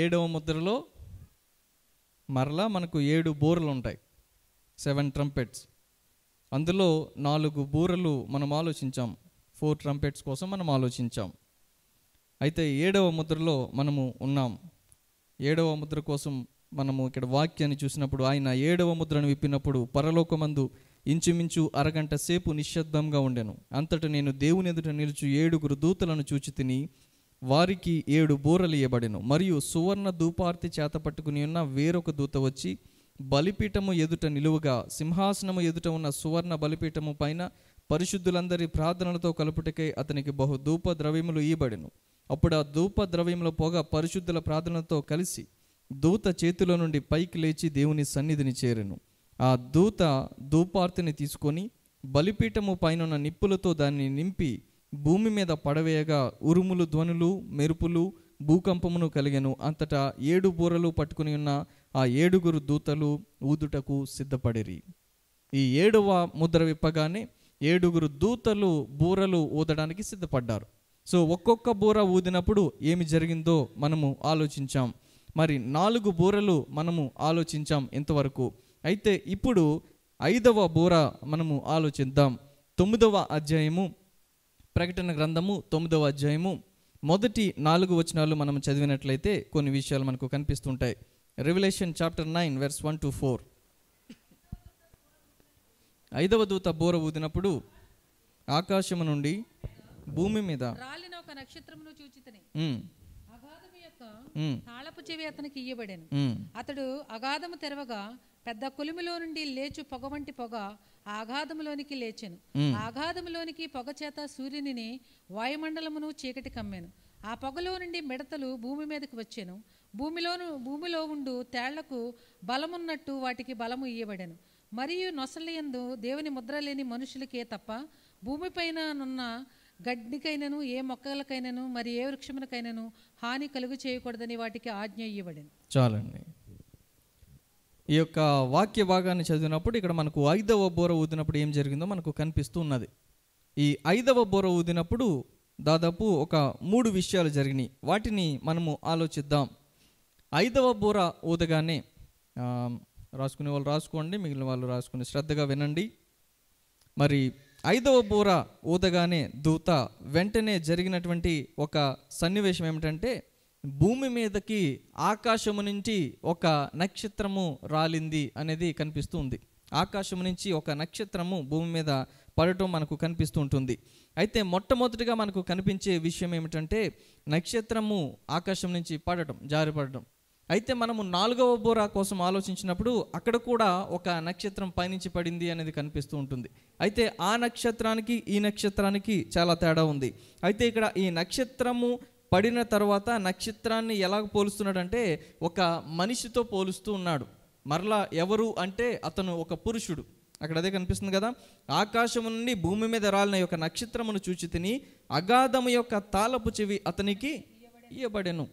ఏడవ ముద్రలో మరలా మనకు ఏడు బూరలు ఉంటాయి సెవెన్ ట్రంపెట్స్ అందులో నాలుగు బూరలు మనం ఆలోచించాం ఫోర్ ట్రంపెట్స్ కోసం మనం ఆలోచించాం అయితే ఏడవ ముద్రలో మనము ఉన్నాం ఏడవ ముద్ర కోసం మనము ఇక్కడ వాక్యాన్ని చూసినప్పుడు ఆయన ఏడవ ముద్రను విప్పినప్పుడు పరలోకమందు ఇంచుమించు అరగంట సేపు నిశ్శబ్దంగా ఉండెను అంతట నేను దేవుని ఎదుట నిలుచు ఏడుగురు దూతలను చూచి తిని వారికి ఏడు బూరలు ఇవ్వబడెను మరియు సువర్ణ ధూపార్తి చేత పట్టుకుని ఉన్న వేరొక దూత వచ్చి బలిపీఠము ఎదుట నిలువుగా సింహాసనము ఎదుట ఉన్న సువర్ణ బలిపీఠము పైన పరిశుద్ధులందరి ప్రార్థనలతో కలుపుటకై అతనికి బహు ధూప ద్రవ్యములు ఇవ్వబడెను అప్పుడు ఆ ధూప ద్రవ్యముల పొగ పరిశుద్ధుల ప్రార్థనలతో కలిసి దూత చేతుల నుండి పైకి లేచి దేవుని సన్నిధిని చేరెను ఆ దూత ధూపార్తిని తీసుకొని బలిపీఠము పైన నిప్పులతో దాన్ని నింపి భూమి మీద పడవేయగా ఉరుములు ధ్వనులు మెరుపులు భూకంపమును కలిగెను అంతటా ఏడు బూరలు పట్టుకుని ఉన్న ఆ ఏడుగురు దూతలు ఊదుటకు సిద్ధపడిరి ఈ ఏడవ ముద్ర విప్పగానే ఏడుగురు దూతలు బూరలు ఊదడానికి సిద్ధపడ్డారు సో ఒక్కొక్క బూర ఊదినప్పుడు ఏమి జరిగిందో మనము ఆలోచించాం మరి నాలుగు బూరలు మనము ఆలోచించాం ఇంతవరకు అయితే ఇప్పుడు ఐదవ బూర మనము ఆలోచిద్దాం తొమ్మిదవ అధ్యాయము ప్రకటన గ్రంథము తొమ్మిదవ అధ్యాయము మొదటి నాలుగు వచనాలు మనం చదివినట్లయితే కొన్ని విషయాలు మనకు కనిపిస్తుంటాయి revelation chapter nine verse one to four ఐదవ దూత బోర ఊదినప్పుడు ఆకాశము నుండి భూమి మీద ఒక యొక్క అతనికి అతడు అగాధము తెరవగా పెద్ద కొలిమిలో నుండి లేచు పొగ వంటి పొగ ఆఘాధములోనికి లేచెను ఆఘాధములోనికి పొగ చేత సూర్యుని వాయుమండలమును చీకటి కమ్మాను ఆ పొగలో నుండి మిడతలు భూమి మీదకు వచ్చాను భూమిలోను భూమిలో ఉండు తేళ్లకు బలమున్నట్టు వాటికి బలము ఇయ్యబడెను మరియు నొసలియందు దేవుని ముద్ర లేని మనుషులకే తప్ప భూమిపైన నున్న గడ్డికైనను ఏ మొక్కలకైనను మరి ఏ వృక్షమునకైనను హాని కలుగు చేయకూడదని వాటికి ఆజ్ఞ ఇవ్వబడింది చాలండి ఈ యొక్క వాక్య భాగాన్ని చదివినప్పుడు ఇక్కడ మనకు ఐదవ బోర ఊదినప్పుడు ఏం జరిగిందో మనకు కనిపిస్తూ ఉన్నది ఈ ఐదవ బోర ఊదినప్పుడు దాదాపు ఒక మూడు విషయాలు జరిగినాయి వాటిని మనము ఆలోచిద్దాం ఐదవ బోర ఊదగానే రాసుకునే వాళ్ళు రాసుకోండి మిగిలిన వాళ్ళు రాసుకుని శ్రద్ధగా వినండి మరి ఐదవ బోర ఊదగానే దూత వెంటనే జరిగినటువంటి ఒక సన్నివేశం ఏమిటంటే భూమి మీదకి ఆకాశము నుంచి ఒక నక్షత్రము రాలింది అనేది కనిపిస్తుంది ఆకాశం నుంచి ఒక నక్షత్రము భూమి మీద పడటం మనకు కనిపిస్తూ ఉంటుంది అయితే మొట్టమొదటిగా మనకు కనిపించే విషయం ఏమిటంటే నక్షత్రము ఆకాశం నుంచి పడటం జారిపడటం అయితే మనము నాలుగవ బోరా కోసం ఆలోచించినప్పుడు అక్కడ కూడా ఒక నక్షత్రం పైనుంచి పడింది అనేది కనిపిస్తూ ఉంటుంది అయితే ఆ నక్షత్రానికి ఈ నక్షత్రానికి చాలా తేడా ఉంది అయితే ఇక్కడ ఈ నక్షత్రము పడిన తర్వాత నక్షత్రాన్ని ఎలా పోలుస్తున్నాడంటే ఒక మనిషితో పోలుస్తూ ఉన్నాడు మరలా ఎవరు అంటే అతను ఒక పురుషుడు అక్కడ అదే కనిపిస్తుంది కదా ఆకాశము నుండి భూమి మీద రాలిన యొక్క నక్షత్రమును చూచి తిని అగాధము యొక్క తాళపు చెవి అతనికి ఇయ్యబడెను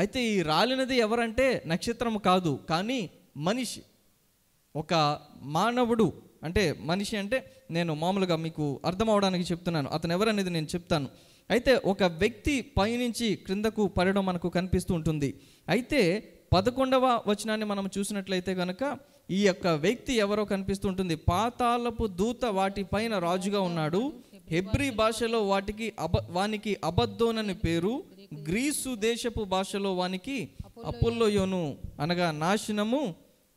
అయితే ఈ రాలినది ఎవరంటే నక్షత్రము కాదు కానీ మనిషి ఒక మానవుడు అంటే మనిషి అంటే నేను మామూలుగా మీకు అర్థం అవడానికి చెప్తున్నాను అతను ఎవరనేది నేను చెప్తాను అయితే ఒక వ్యక్తి పైనుంచి క్రిందకు పడడం మనకు కనిపిస్తూ ఉంటుంది అయితే పదకొండవ వచనాన్ని మనం చూసినట్లయితే కనుక ఈ యొక్క వ్యక్తి ఎవరో కనిపిస్తుంటుంది పాతాలపు దూత వాటిపైన రాజుగా ఉన్నాడు హెబ్రి భాషలో వాటికి అబ వానికి అబద్ధోనని పేరు గ్రీసు దేశపు భాషలో వానికి అపుల్లోయోను అనగా నాశనము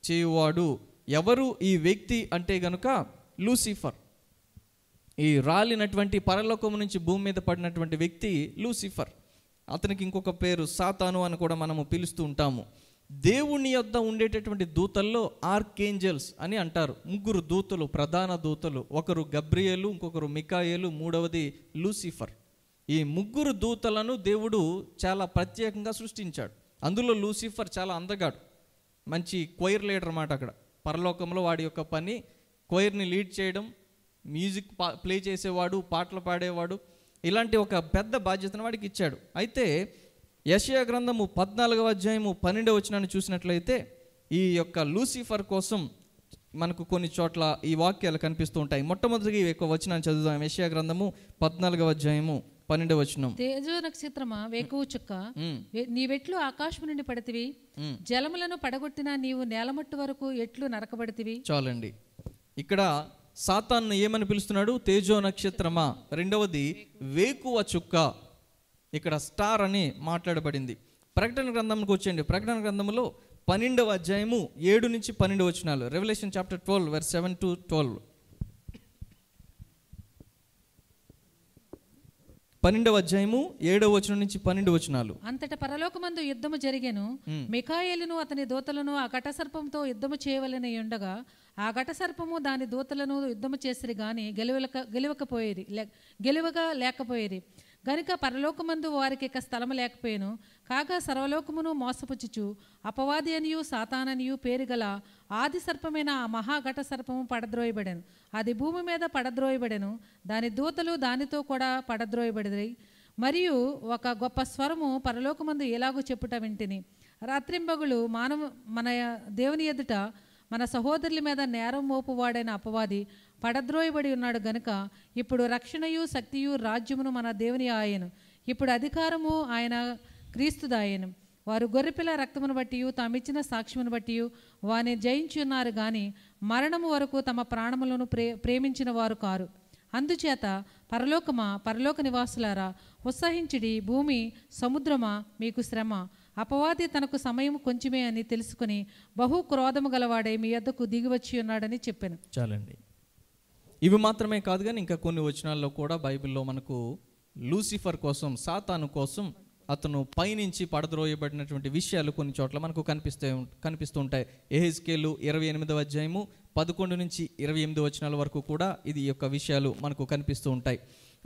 చేయువాడు ఎవరు ఈ వ్యక్తి అంటే గనుక లూసిఫర్ ఈ రాలినటువంటి పరలోకము నుంచి భూమి మీద పడినటువంటి వ్యక్తి లూసిఫర్ అతనికి ఇంకొక పేరు సాతాను అని కూడా మనము పిలుస్తూ ఉంటాము దేవుని యొద్ద ఉండేటటువంటి దూతల్లో ఆర్కేంజల్స్ అని అంటారు ముగ్గురు దూతలు ప్రధాన దూతలు ఒకరు గబ్రియలు ఇంకొకరు మికాయలు మూడవది లూసిఫర్ ఈ ముగ్గురు దూతలను దేవుడు చాలా ప్రత్యేకంగా సృష్టించాడు అందులో లూసిఫర్ చాలా అందగాడు మంచి క్వైర్ లీడర్ అన్నమాట అక్కడ పరలోకంలో వాడి యొక్క పని క్వైర్ని లీడ్ చేయడం మ్యూజిక్ ప్లే చేసేవాడు పాటలు పాడేవాడు ఇలాంటి ఒక పెద్ద బాధ్యతను వాడికి ఇచ్చాడు అయితే యశయా గ్రంథము పద్నాలుగవ అధ్యాయము పన్నెండవ వచనాన్ని చూసినట్లయితే ఈ యొక్క లూసిఫర్ కోసం మనకు కొన్ని చోట్ల ఈ వాక్యాలు కనిపిస్తూ ఉంటాయి మొట్టమొదటిగా ఈ యొక్క వచనాన్ని చదువుదాం యశయా గ్రంథము పద్నాలుగవ అధ్యాయము పన్నెండవ వచనం తేజో నక్షత్రమా వేకువు చుక్క నీ వెట్లు ఆకాశం నుండి పడితివి జలములను పడగొట్టిన నీవు నేలమట్టు వరకు ఎట్లు నరకబడితివి చాలండి ఇక్కడ సాతాన్ను ఏమని పిలుస్తున్నాడు తేజో నక్షత్రమా రెండవది వేకువ చుక్క ఇక్కడ స్టార్ అని మాట్లాడబడింది ప్రకటన గ్రంథంకి వచ్చేయండి ప్రకటన గ్రంథంలో పన్నెండవ అధ్యాయము ఏడు నుంచి పన్నెండు వచ్చినాలు revolution chapter twelve verse seven to twelve పన్నెండవ అధ్యాయము ఏడవ వచనం నుంచి పన్నెండు వచనాలు అంతట పరలోకమందు యుద్ధము జరిగాను మిఖాయిలను అతని దోతలను ఆ కటసర్పంతో యుద్ధము చేయవలెని ఉండగా ఆ ఘట సర్పము దాని దూతలను యుద్ధము చేసిరి కానీ గెలువలక గెలువకపోయేది లే గెలువగా లేకపోయేది గనుక పరలోకమందు వారికి ఇక స్థలము లేకపోయాను కాగా సర్వలోకమును మోసపుచ్చుచు అపవాది అనియు సాతాననియు గల ఆది సర్పమైన ఆ మహాఘట సర్పము పడద్రోయబడెను అది భూమి మీద పడద్రోయబడెను దాని దూతలు దానితో కూడా పడద్రోయబడిరి మరియు ఒక గొప్ప స్వరము పరలోకమందు ఎలాగో చెప్పుట వింటిని రాత్రింబగులు మానవ మన దేవుని ఎదుట మన సహోదరుల మీద నేరం మోపువాడైన అపవాది పడద్రోయబడి ఉన్నాడు గనుక ఇప్పుడు రక్షణయు శక్తియు రాజ్యమును మన దేవుని ఆయను ఇప్పుడు అధికారము ఆయన క్రీస్తుదాయను వారు గొర్రెపిల్ల రక్తమును బట్టి తామిచ్చిన సాక్ష్యమును బట్టి వారిని జయించి ఉన్నారు కానీ మరణము వరకు తమ ప్రాణములను ప్రే ప్రేమించిన వారు కారు అందుచేత పరలోకమా పరలోక నివాసులారా ఉత్సహించిడి భూమి సముద్రమా మీకు శ్రమ అపవాది తనకు సమయం కొంచెమే అని తెలుసుకుని బహు క్రోధము గలవాడే మీ దిగి వచ్చి ఉన్నాడని చెప్పాను చాలండి ఇవి మాత్రమే కాదు కానీ ఇంకా కొన్ని వచనాల్లో కూడా బైబిల్లో మనకు లూసిఫర్ కోసం సాతాను కోసం అతను పైనుంచి పడద్రోయబడినటువంటి విషయాలు కొన్ని చోట్ల మనకు కనిపిస్తూ కనిపిస్తుంటాయి ఏహెస్కేలు ఇరవై ఎనిమిదవ అధ్యాయము పదకొండు నుంచి ఇరవై ఎనిమిది వచనాల వరకు కూడా ఇది యొక్క విషయాలు మనకు కనిపిస్తూ ఉంటాయి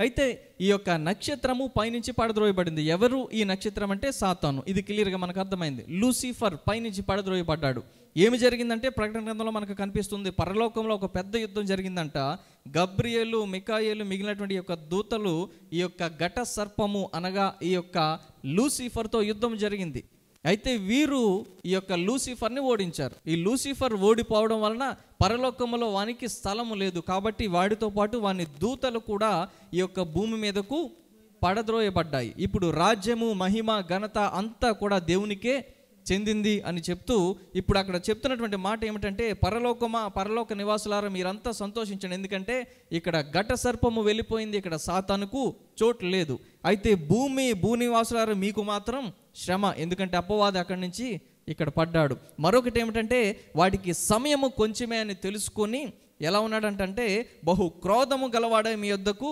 అయితే ఈ యొక్క నక్షత్రము పైనుంచి పడద్రోయబడింది ఎవరు ఈ నక్షత్రం అంటే సాతాను ఇది క్లియర్గా మనకు అర్థమైంది లూసిఫర్ పైనుంచి పడద్రోయబడ్డాడు ఏమి జరిగిందంటే ప్రకటన గ్రంథంలో మనకు కనిపిస్తుంది పరలోకంలో ఒక పెద్ద యుద్ధం జరిగిందంట గబ్రియలు మికాయలు మిగిలినటువంటి యొక్క దూతలు ఈ యొక్క ఘట సర్పము అనగా ఈ యొక్క లూసిఫర్తో యుద్ధం జరిగింది అయితే వీరు ఈ యొక్క లూసిఫర్ని ఓడించారు ఈ లూసిఫర్ ఓడిపోవడం వలన పరలోకములో వానికి స్థలము లేదు కాబట్టి వాడితో పాటు వాని దూతలు కూడా ఈ యొక్క భూమి మీదకు పడద్రోయబడ్డాయి ఇప్పుడు రాజ్యము మహిమ ఘనత అంతా కూడా దేవునికే చెందింది అని చెప్తూ ఇప్పుడు అక్కడ చెప్తున్నటువంటి మాట ఏమిటంటే పరలోకమా పరలోక నివాసులారా మీరంతా సంతోషించండి ఎందుకంటే ఇక్కడ ఘట సర్పము వెళ్ళిపోయింది ఇక్కడ సాతానుకు చోటు లేదు అయితే భూమి భూనివాసులారా మీకు మాత్రం శ్రమ ఎందుకంటే అపవాది అక్కడి నుంచి ఇక్కడ పడ్డాడు మరొకటి ఏమిటంటే వాటికి సమయము కొంచెమే అని తెలుసుకొని ఎలా ఉన్నాడంటే బహు క్రోధము గలవాడే మీ వద్దకు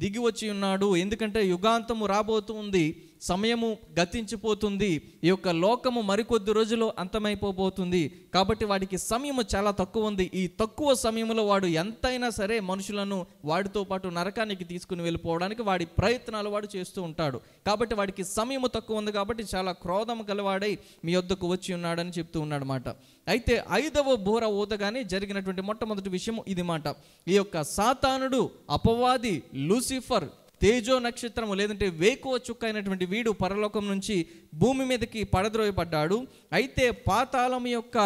దిగి వచ్చి ఉన్నాడు ఎందుకంటే యుగాంతము రాబోతూ ఉంది సమయము గతించిపోతుంది ఈ యొక్క లోకము మరికొద్ది రోజుల్లో అంతమైపోబోతుంది కాబట్టి వాడికి సమయము చాలా తక్కువ ఉంది ఈ తక్కువ సమయంలో వాడు ఎంతైనా సరే మనుషులను వాడితో పాటు నరకానికి తీసుకుని వెళ్ళిపోవడానికి వాడి ప్రయత్నాలు వాడు చేస్తూ ఉంటాడు కాబట్టి వాడికి సమయము తక్కువ ఉంది కాబట్టి చాలా క్రోధము గలవాడై మీ వద్దకు వచ్చి ఉన్నాడని చెప్తూ మాట అయితే ఐదవ బోర ఊతగానే జరిగినటువంటి మొట్టమొదటి విషయం ఇది మాట ఈ యొక్క సాతానుడు అపవాది లూసిఫర్ తేజో నక్షత్రము లేదంటే వేకువ చుక్క అయినటువంటి వీడు పరలోకం నుంచి భూమి మీదకి పడద్రోయబడ్డాడు అయితే పాతాళం యొక్క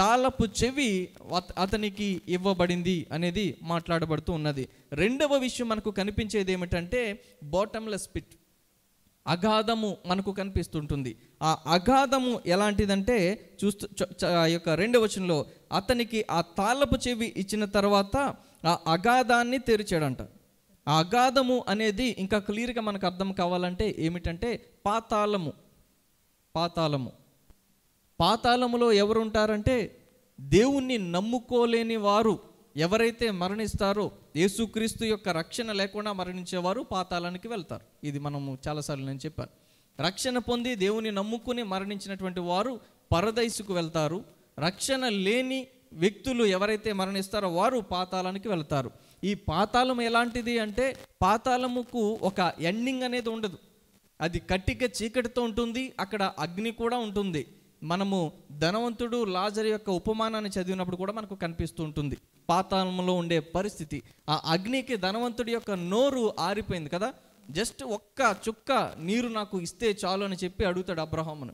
తాళపు చెవి అతనికి ఇవ్వబడింది అనేది మాట్లాడబడుతూ ఉన్నది రెండవ విషయం మనకు కనిపించేది ఏమిటంటే బాటమ్లెస్ పిట్ అగాధము మనకు కనిపిస్తుంటుంది ఆ అగాధము ఎలాంటిదంటే చూస్తూ యొక్క రెండవ వచనంలో అతనికి ఆ తాళపు చెవి ఇచ్చిన తర్వాత ఆ అగాధాన్ని తెరిచాడంట అగాధము అనేది ఇంకా క్లియర్గా మనకు అర్థం కావాలంటే ఏమిటంటే పాతాళము పాతాళము పాతాళములో ఎవరు ఉంటారంటే దేవుణ్ణి నమ్ముకోలేని వారు ఎవరైతే మరణిస్తారో యేసుక్రీస్తు యొక్క రక్షణ లేకుండా మరణించేవారు పాతాళానికి వెళ్తారు ఇది మనము చాలాసార్లు నేను చెప్పాను రక్షణ పొంది దేవుని నమ్ముకుని మరణించినటువంటి వారు పరదైసుకు వెళ్తారు రక్షణ లేని వ్యక్తులు ఎవరైతే మరణిస్తారో వారు పాతాళానికి వెళ్తారు ఈ పాతాళం ఎలాంటిది అంటే పాతాళముకు ఒక ఎండింగ్ అనేది ఉండదు అది కట్టిక చీకటితో ఉంటుంది అక్కడ అగ్ని కూడా ఉంటుంది మనము ధనవంతుడు లాజర్ యొక్క ఉపమానాన్ని చదివినప్పుడు కూడా మనకు కనిపిస్తూ ఉంటుంది పాతాళంలో ఉండే పరిస్థితి ఆ అగ్నికి ధనవంతుడి యొక్క నోరు ఆరిపోయింది కదా జస్ట్ ఒక్క చుక్క నీరు నాకు ఇస్తే చాలు అని చెప్పి అడుగుతాడు అబ్రహామును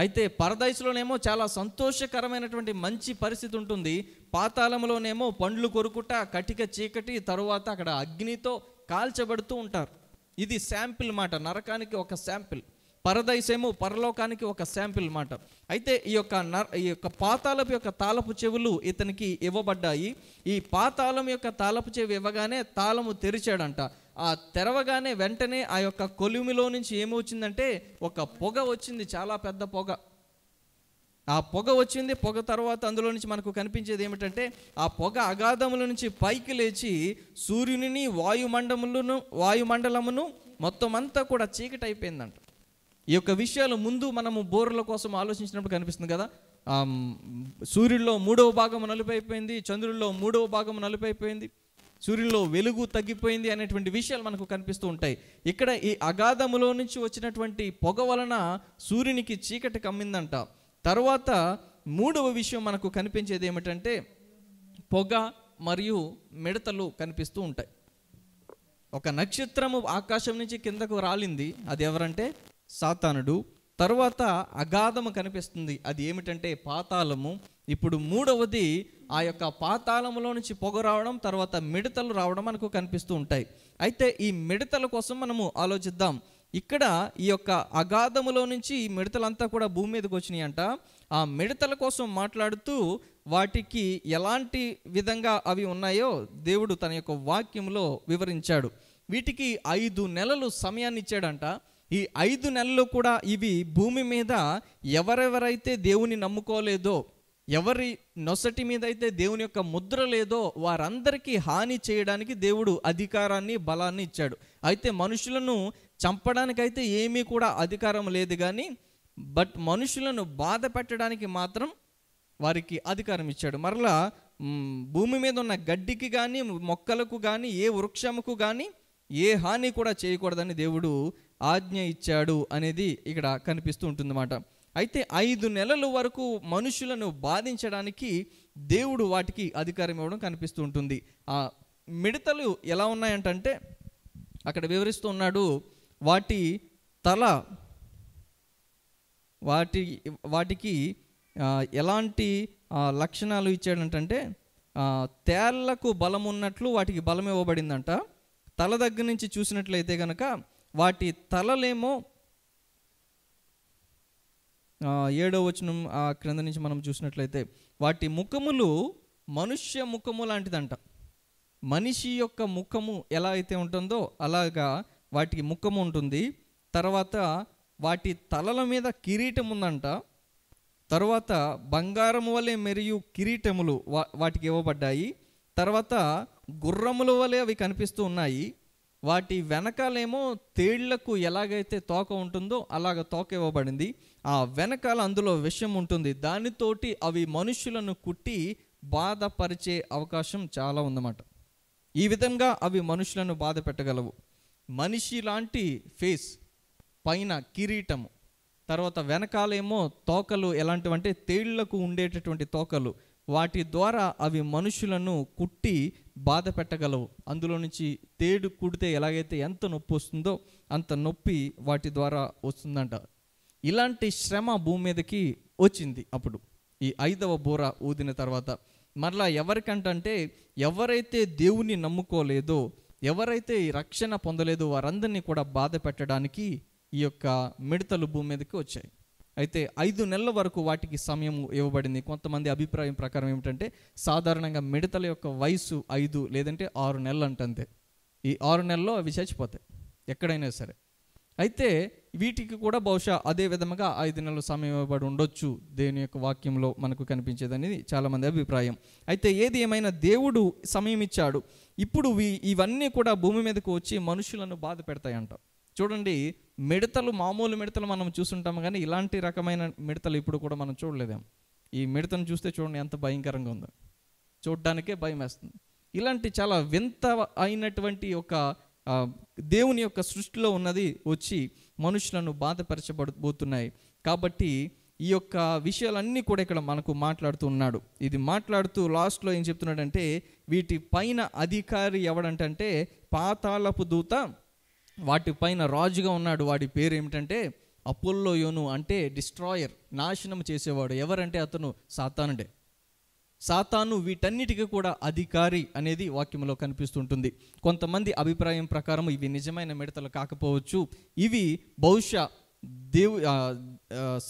అయితే పరదైసులోనేమో చాలా సంతోషకరమైనటువంటి మంచి పరిస్థితి ఉంటుంది పాతాళంలోనేమో పండ్లు కొరుకుట కటిక చీకటి తరువాత అక్కడ అగ్నితో కాల్చబడుతూ ఉంటారు ఇది శాంపిల్ మాట నరకానికి ఒక శాంపిల్ పరదైసేమో పరలోకానికి ఒక శాంపిల్ మాట అయితే ఈ యొక్క నర ఈ యొక్క పాతాళపు యొక్క తాళపు చెవులు ఇతనికి ఇవ్వబడ్డాయి ఈ పాతాళం యొక్క తాళపు చెవి ఇవ్వగానే తాళము తెరిచాడంట ఆ తెరవగానే వెంటనే ఆ యొక్క కొలిమిలో నుంచి ఏమొచ్చిందంటే ఒక పొగ వచ్చింది చాలా పెద్ద పొగ ఆ పొగ వచ్చింది పొగ తర్వాత అందులో నుంచి మనకు కనిపించేది ఏమిటంటే ఆ పొగ అగాధముల నుంచి పైకి లేచి సూర్యుని వాయుమండములను వాయుమండలమును మొత్తం అంతా కూడా చీకటి అయిపోయిందంట ఈ యొక్క విషయాలు ముందు మనము బోర్ల కోసం ఆలోచించినప్పుడు కనిపిస్తుంది కదా సూర్యుడిలో మూడవ భాగం అయిపోయింది చంద్రుల్లో మూడవ భాగం అయిపోయింది సూర్యులో వెలుగు తగ్గిపోయింది అనేటువంటి విషయాలు మనకు కనిపిస్తూ ఉంటాయి ఇక్కడ ఈ అగాధములో నుంచి వచ్చినటువంటి పొగ వలన సూర్యునికి చీకటి కమ్మిందంట తర్వాత మూడవ విషయం మనకు కనిపించేది ఏమిటంటే పొగ మరియు మిడతలు కనిపిస్తూ ఉంటాయి ఒక నక్షత్రము ఆకాశం నుంచి కిందకు రాలింది అది ఎవరంటే సాతానుడు తర్వాత అగాధము కనిపిస్తుంది అది ఏమిటంటే పాతాళము ఇప్పుడు మూడవది ఆ యొక్క పాతాళములో నుంచి పొగ రావడం తర్వాత మిడతలు రావడం మనకు కనిపిస్తూ ఉంటాయి అయితే ఈ మిడతల కోసం మనము ఆలోచిద్దాం ఇక్కడ ఈ యొక్క అగాధములో నుంచి ఈ మిడతలంతా కూడా భూమి మీదకి వచ్చినాయి అంట ఆ మిడతల కోసం మాట్లాడుతూ వాటికి ఎలాంటి విధంగా అవి ఉన్నాయో దేవుడు తన యొక్క వాక్యంలో వివరించాడు వీటికి ఐదు నెలలు సమయాన్ని ఇచ్చాడంట ఈ ఐదు నెలలు కూడా ఇవి భూమి మీద ఎవరెవరైతే దేవుని నమ్ముకోలేదో ఎవరి నొసటి మీద అయితే దేవుని యొక్క ముద్ర లేదో వారందరికీ హాని చేయడానికి దేవుడు అధికారాన్ని బలాన్ని ఇచ్చాడు అయితే మనుషులను చంపడానికైతే ఏమీ కూడా అధికారం లేదు కానీ బట్ మనుషులను బాధ పెట్టడానికి మాత్రం వారికి అధికారం ఇచ్చాడు మరలా భూమి మీద ఉన్న గడ్డికి కానీ మొక్కలకు కానీ ఏ వృక్షముకు కానీ ఏ హాని కూడా చేయకూడదని దేవుడు ఆజ్ఞ ఇచ్చాడు అనేది ఇక్కడ కనిపిస్తూ ఉంటుందన్నమాట అయితే ఐదు నెలల వరకు మనుషులను బాధించడానికి దేవుడు వాటికి అధికారం ఇవ్వడం కనిపిస్తూ ఉంటుంది ఆ మిడతలు ఎలా ఉన్నాయంటే అక్కడ వివరిస్తూ ఉన్నాడు వాటి తల వాటి వాటికి ఎలాంటి లక్షణాలు ఇచ్చాడంటే తేళ్లకు బలం ఉన్నట్లు వాటికి బలం ఇవ్వబడిందంట తల దగ్గర నుంచి చూసినట్లయితే కనుక వాటి తలలేమో ఏడో వచనం ఆ క్రింద నుంచి మనం చూసినట్లయితే వాటి ముఖములు మనుష్య ముఖము లాంటిదంట మనిషి యొక్క ముఖము ఎలా అయితే ఉంటుందో అలాగా వాటికి ముఖము ఉంటుంది తర్వాత వాటి తలల మీద కిరీటం ఉందంట తర్వాత బంగారము వలె మరియు కిరీటములు వా వాటికి ఇవ్వబడ్డాయి తర్వాత గుర్రముల వలె అవి కనిపిస్తూ ఉన్నాయి వాటి వెనకాలేమో తేళ్లకు ఎలాగైతే తోక ఉంటుందో అలాగ తోక ఇవ్వబడింది ఆ వెనకాల అందులో విషం ఉంటుంది దానితోటి అవి మనుషులను కుట్టి బాధపరిచే అవకాశం చాలా ఉందన్నమాట ఈ విధంగా అవి మనుషులను బాధ పెట్టగలవు మనిషి లాంటి ఫేస్ పైన కిరీటము తర్వాత వెనకాలేమో తోకలు ఎలాంటివంటే తేళ్లకు ఉండేటటువంటి తోకలు వాటి ద్వారా అవి మనుషులను కుట్టి బాధ పెట్టగలవు అందులో నుంచి తేడు కుడితే ఎలాగైతే ఎంత నొప్పి వస్తుందో అంత నొప్పి వాటి ద్వారా వస్తుందంట ఇలాంటి శ్రమ భూమి మీదకి వచ్చింది అప్పుడు ఈ ఐదవ బోర ఊదిన తర్వాత మరలా ఎవరికంటే ఎవరైతే దేవుని నమ్ముకోలేదో ఎవరైతే రక్షణ పొందలేదో వారందరినీ కూడా బాధ పెట్టడానికి ఈ యొక్క మిడతలు భూమి మీదకి వచ్చాయి అయితే ఐదు నెలల వరకు వాటికి సమయం ఇవ్వబడింది కొంతమంది అభిప్రాయం ప్రకారం ఏమిటంటే సాధారణంగా మిడతల యొక్క వయసు ఐదు లేదంటే ఆరు నెలలు అంటే ఈ ఆరు నెలల్లో అవి చచ్చిపోతాయి ఎక్కడైనా సరే అయితే వీటికి కూడా బహుశా అదే విధముగా ఐదు నెలల సమయం ఇవ్వబడి ఉండొచ్చు దేని యొక్క వాక్యంలో మనకు కనిపించేదనేది చాలామంది అభిప్రాయం అయితే ఏది ఏమైనా దేవుడు సమయం ఇచ్చాడు ఇప్పుడు ఇవన్నీ కూడా భూమి మీదకు వచ్చి మనుషులను బాధ పెడతాయంట చూడండి మిడతలు మామూలు మిడతలు మనం చూస్తుంటాము కానీ ఇలాంటి రకమైన మిడతలు ఇప్పుడు కూడా మనం చూడలేదేమో ఈ మిడతను చూస్తే చూడండి ఎంత భయంకరంగా ఉందో చూడడానికే భయం వేస్తుంది ఇలాంటి చాలా వింత అయినటువంటి ఒక దేవుని యొక్క సృష్టిలో ఉన్నది వచ్చి మనుషులను బాధపరచబడబోతున్నాయి కాబట్టి ఈ యొక్క విషయాలన్నీ కూడా ఇక్కడ మనకు మాట్లాడుతూ ఉన్నాడు ఇది మాట్లాడుతూ లాస్ట్లో ఏం చెప్తున్నాడంటే వీటి పైన అధికారి ఎవడంటే పాతాళపు దూత వాటిపైన రాజుగా ఉన్నాడు వాడి పేరు ఏమిటంటే అపోల్లో యోను అంటే డిస్ట్రాయర్ నాశనం చేసేవాడు ఎవరంటే అతను సాతానుడే సాతాను వీటన్నిటికీ కూడా అధికారి అనేది వాక్యంలో కనిపిస్తుంటుంది కొంతమంది అభిప్రాయం ప్రకారం ఇవి నిజమైన మిడతలు కాకపోవచ్చు ఇవి బహుశా దేవు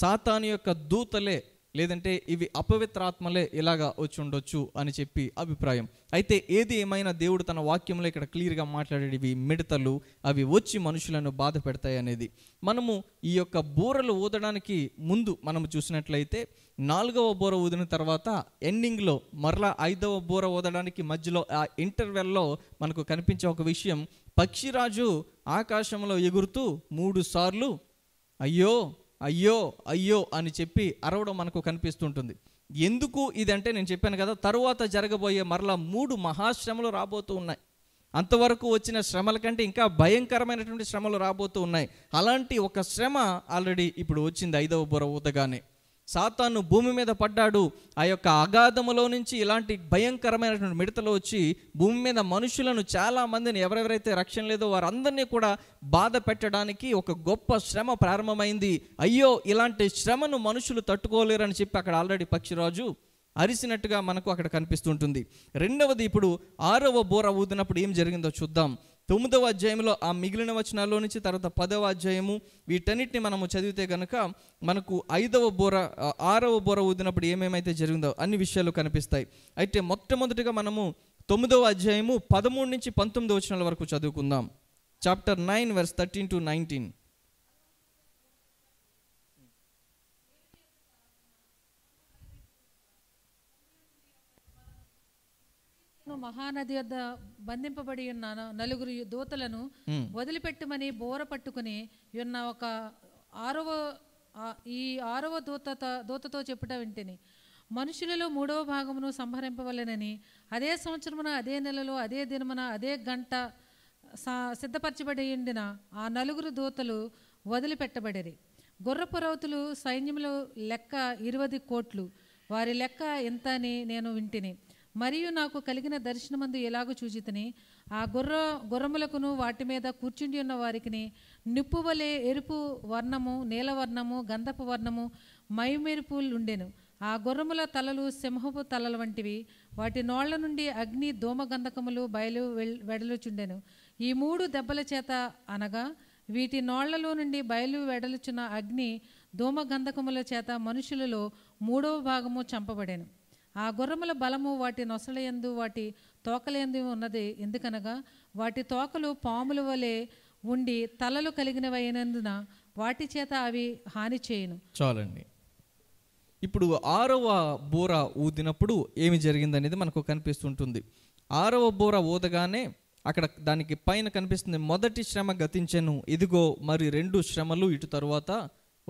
సాతాను యొక్క దూతలే లేదంటే ఇవి అపవిత్రాత్మలే ఇలాగా వచ్చి ఉండొచ్చు అని చెప్పి అభిప్రాయం అయితే ఏది ఏమైనా దేవుడు తన వాక్యంలో ఇక్కడ క్లియర్గా మాట్లాడేవి ఇవి మిడతలు అవి వచ్చి మనుషులను బాధ పెడతాయి అనేది మనము ఈ యొక్క బూరలు ఊదడానికి ముందు మనము చూసినట్లయితే నాలుగవ బూర ఊదిన తర్వాత ఎండింగ్లో మరలా ఐదవ బూర ఊదడానికి మధ్యలో ఆ ఇంటర్వెల్లో మనకు కనిపించే ఒక విషయం పక్షిరాజు ఆకాశంలో ఎగురుతూ మూడు సార్లు అయ్యో అయ్యో అయ్యో అని చెప్పి అరవడం మనకు కనిపిస్తుంటుంది ఎందుకు ఇదంటే నేను చెప్పాను కదా తరువాత జరగబోయే మరలా మూడు మహాశ్రమలు రాబోతూ ఉన్నాయి అంతవరకు వచ్చిన శ్రమల కంటే ఇంకా భయంకరమైనటువంటి శ్రమలు రాబోతూ ఉన్నాయి అలాంటి ఒక శ్రమ ఆల్రెడీ ఇప్పుడు వచ్చింది ఐదవ బుర ఊతగానే సాతాను భూమి మీద పడ్డాడు ఆ యొక్క అగాధములో నుంచి ఇలాంటి భయంకరమైనటువంటి మిడతలు వచ్చి భూమి మీద మనుషులను చాలామందిని ఎవరెవరైతే రక్షణ లేదో వారందరినీ కూడా బాధ పెట్టడానికి ఒక గొప్ప శ్రమ ప్రారంభమైంది అయ్యో ఇలాంటి శ్రమను మనుషులు తట్టుకోలేరని చెప్పి అక్కడ ఆల్రెడీ పక్షిరాజు అరిసినట్టుగా మనకు అక్కడ కనిపిస్తుంటుంది రెండవది ఇప్పుడు ఆరవ బోర ఊదినప్పుడు ఏం జరిగిందో చూద్దాం తొమ్మిదవ అధ్యాయంలో ఆ మిగిలిన వచనాల్లో నుంచి తర్వాత పదవ అధ్యాయము వీటన్నిటిని మనము చదివితే కనుక మనకు ఐదవ బోర ఆరవ బోర ఊదినప్పుడు ఏమేమైతే జరిగిందో అన్ని విషయాలు కనిపిస్తాయి అయితే మొట్టమొదటిగా మనము తొమ్మిదవ అధ్యాయము పదమూడు నుంచి పంతొమ్మిది వచనాల వరకు చదువుకుందాం chapter nine verse thirteen to nineteen మహానది వద్ద బంధింపబడి ఉన్న నలుగురు దూతలను hmm. వదిలిపెట్టమని బోర పట్టుకుని ఉన్న ఒక ఆరవ ఈ ఆరవ దూత దూతతో చెప్పుట వింటిని మనుషులలో మూడవ భాగమును సంహరింపవలెనని అదే సంవత్సరమున అదే నెలలో అదే దినమున అదే గంట సిద్ధపరచబడి ఉండిన ఆ నలుగురు దూతలు వదిలిపెట్టబడిరి గుర్రపు రౌతులు సైన్యములు లెక్క ఇరవై కోట్లు వారి లెక్క ఎంత అని నేను వింటిని మరియు నాకు కలిగిన దర్శనమందు ఎలాగో చూచితని ఆ గుర్ర గుర్రములకును వాటి మీద కూర్చుండి ఉన్న వారికిని నిప్పు వలె ఎరుపు వర్ణము నీలవర్ణము గంధపు వర్ణము మైమెరుపులు ఉండెను ఆ గుర్రముల తలలు సింహపు తలల వంటివి వాటి నోళ్ల నుండి అగ్ని గంధకములు బయలు వెడలుచుండెను ఈ మూడు దెబ్బల చేత అనగా వీటి నోళ్లలో నుండి బయలు వెడలుచున్న అగ్ని గంధకముల చేత మనుషులలో మూడవ భాగము చంపబడెను ఆ గుర్రముల బలము వాటి నొసలయందు వాటి తోకలయందు ఉన్నది ఎందుకనగా వాటి తోకలు పాముల వలె ఉండి తలలు కలిగినవైనందున వాటి చేత అవి హాని చేయను చాలండి ఇప్పుడు ఆరవ బోర ఊదినప్పుడు ఏమి జరిగింది అనేది మనకు కనిపిస్తుంటుంది ఆరవ బోర ఊదగానే అక్కడ దానికి పైన కనిపిస్తుంది మొదటి శ్రమ గతించెను ఇదిగో మరి రెండు శ్రమలు ఇటు తరువాత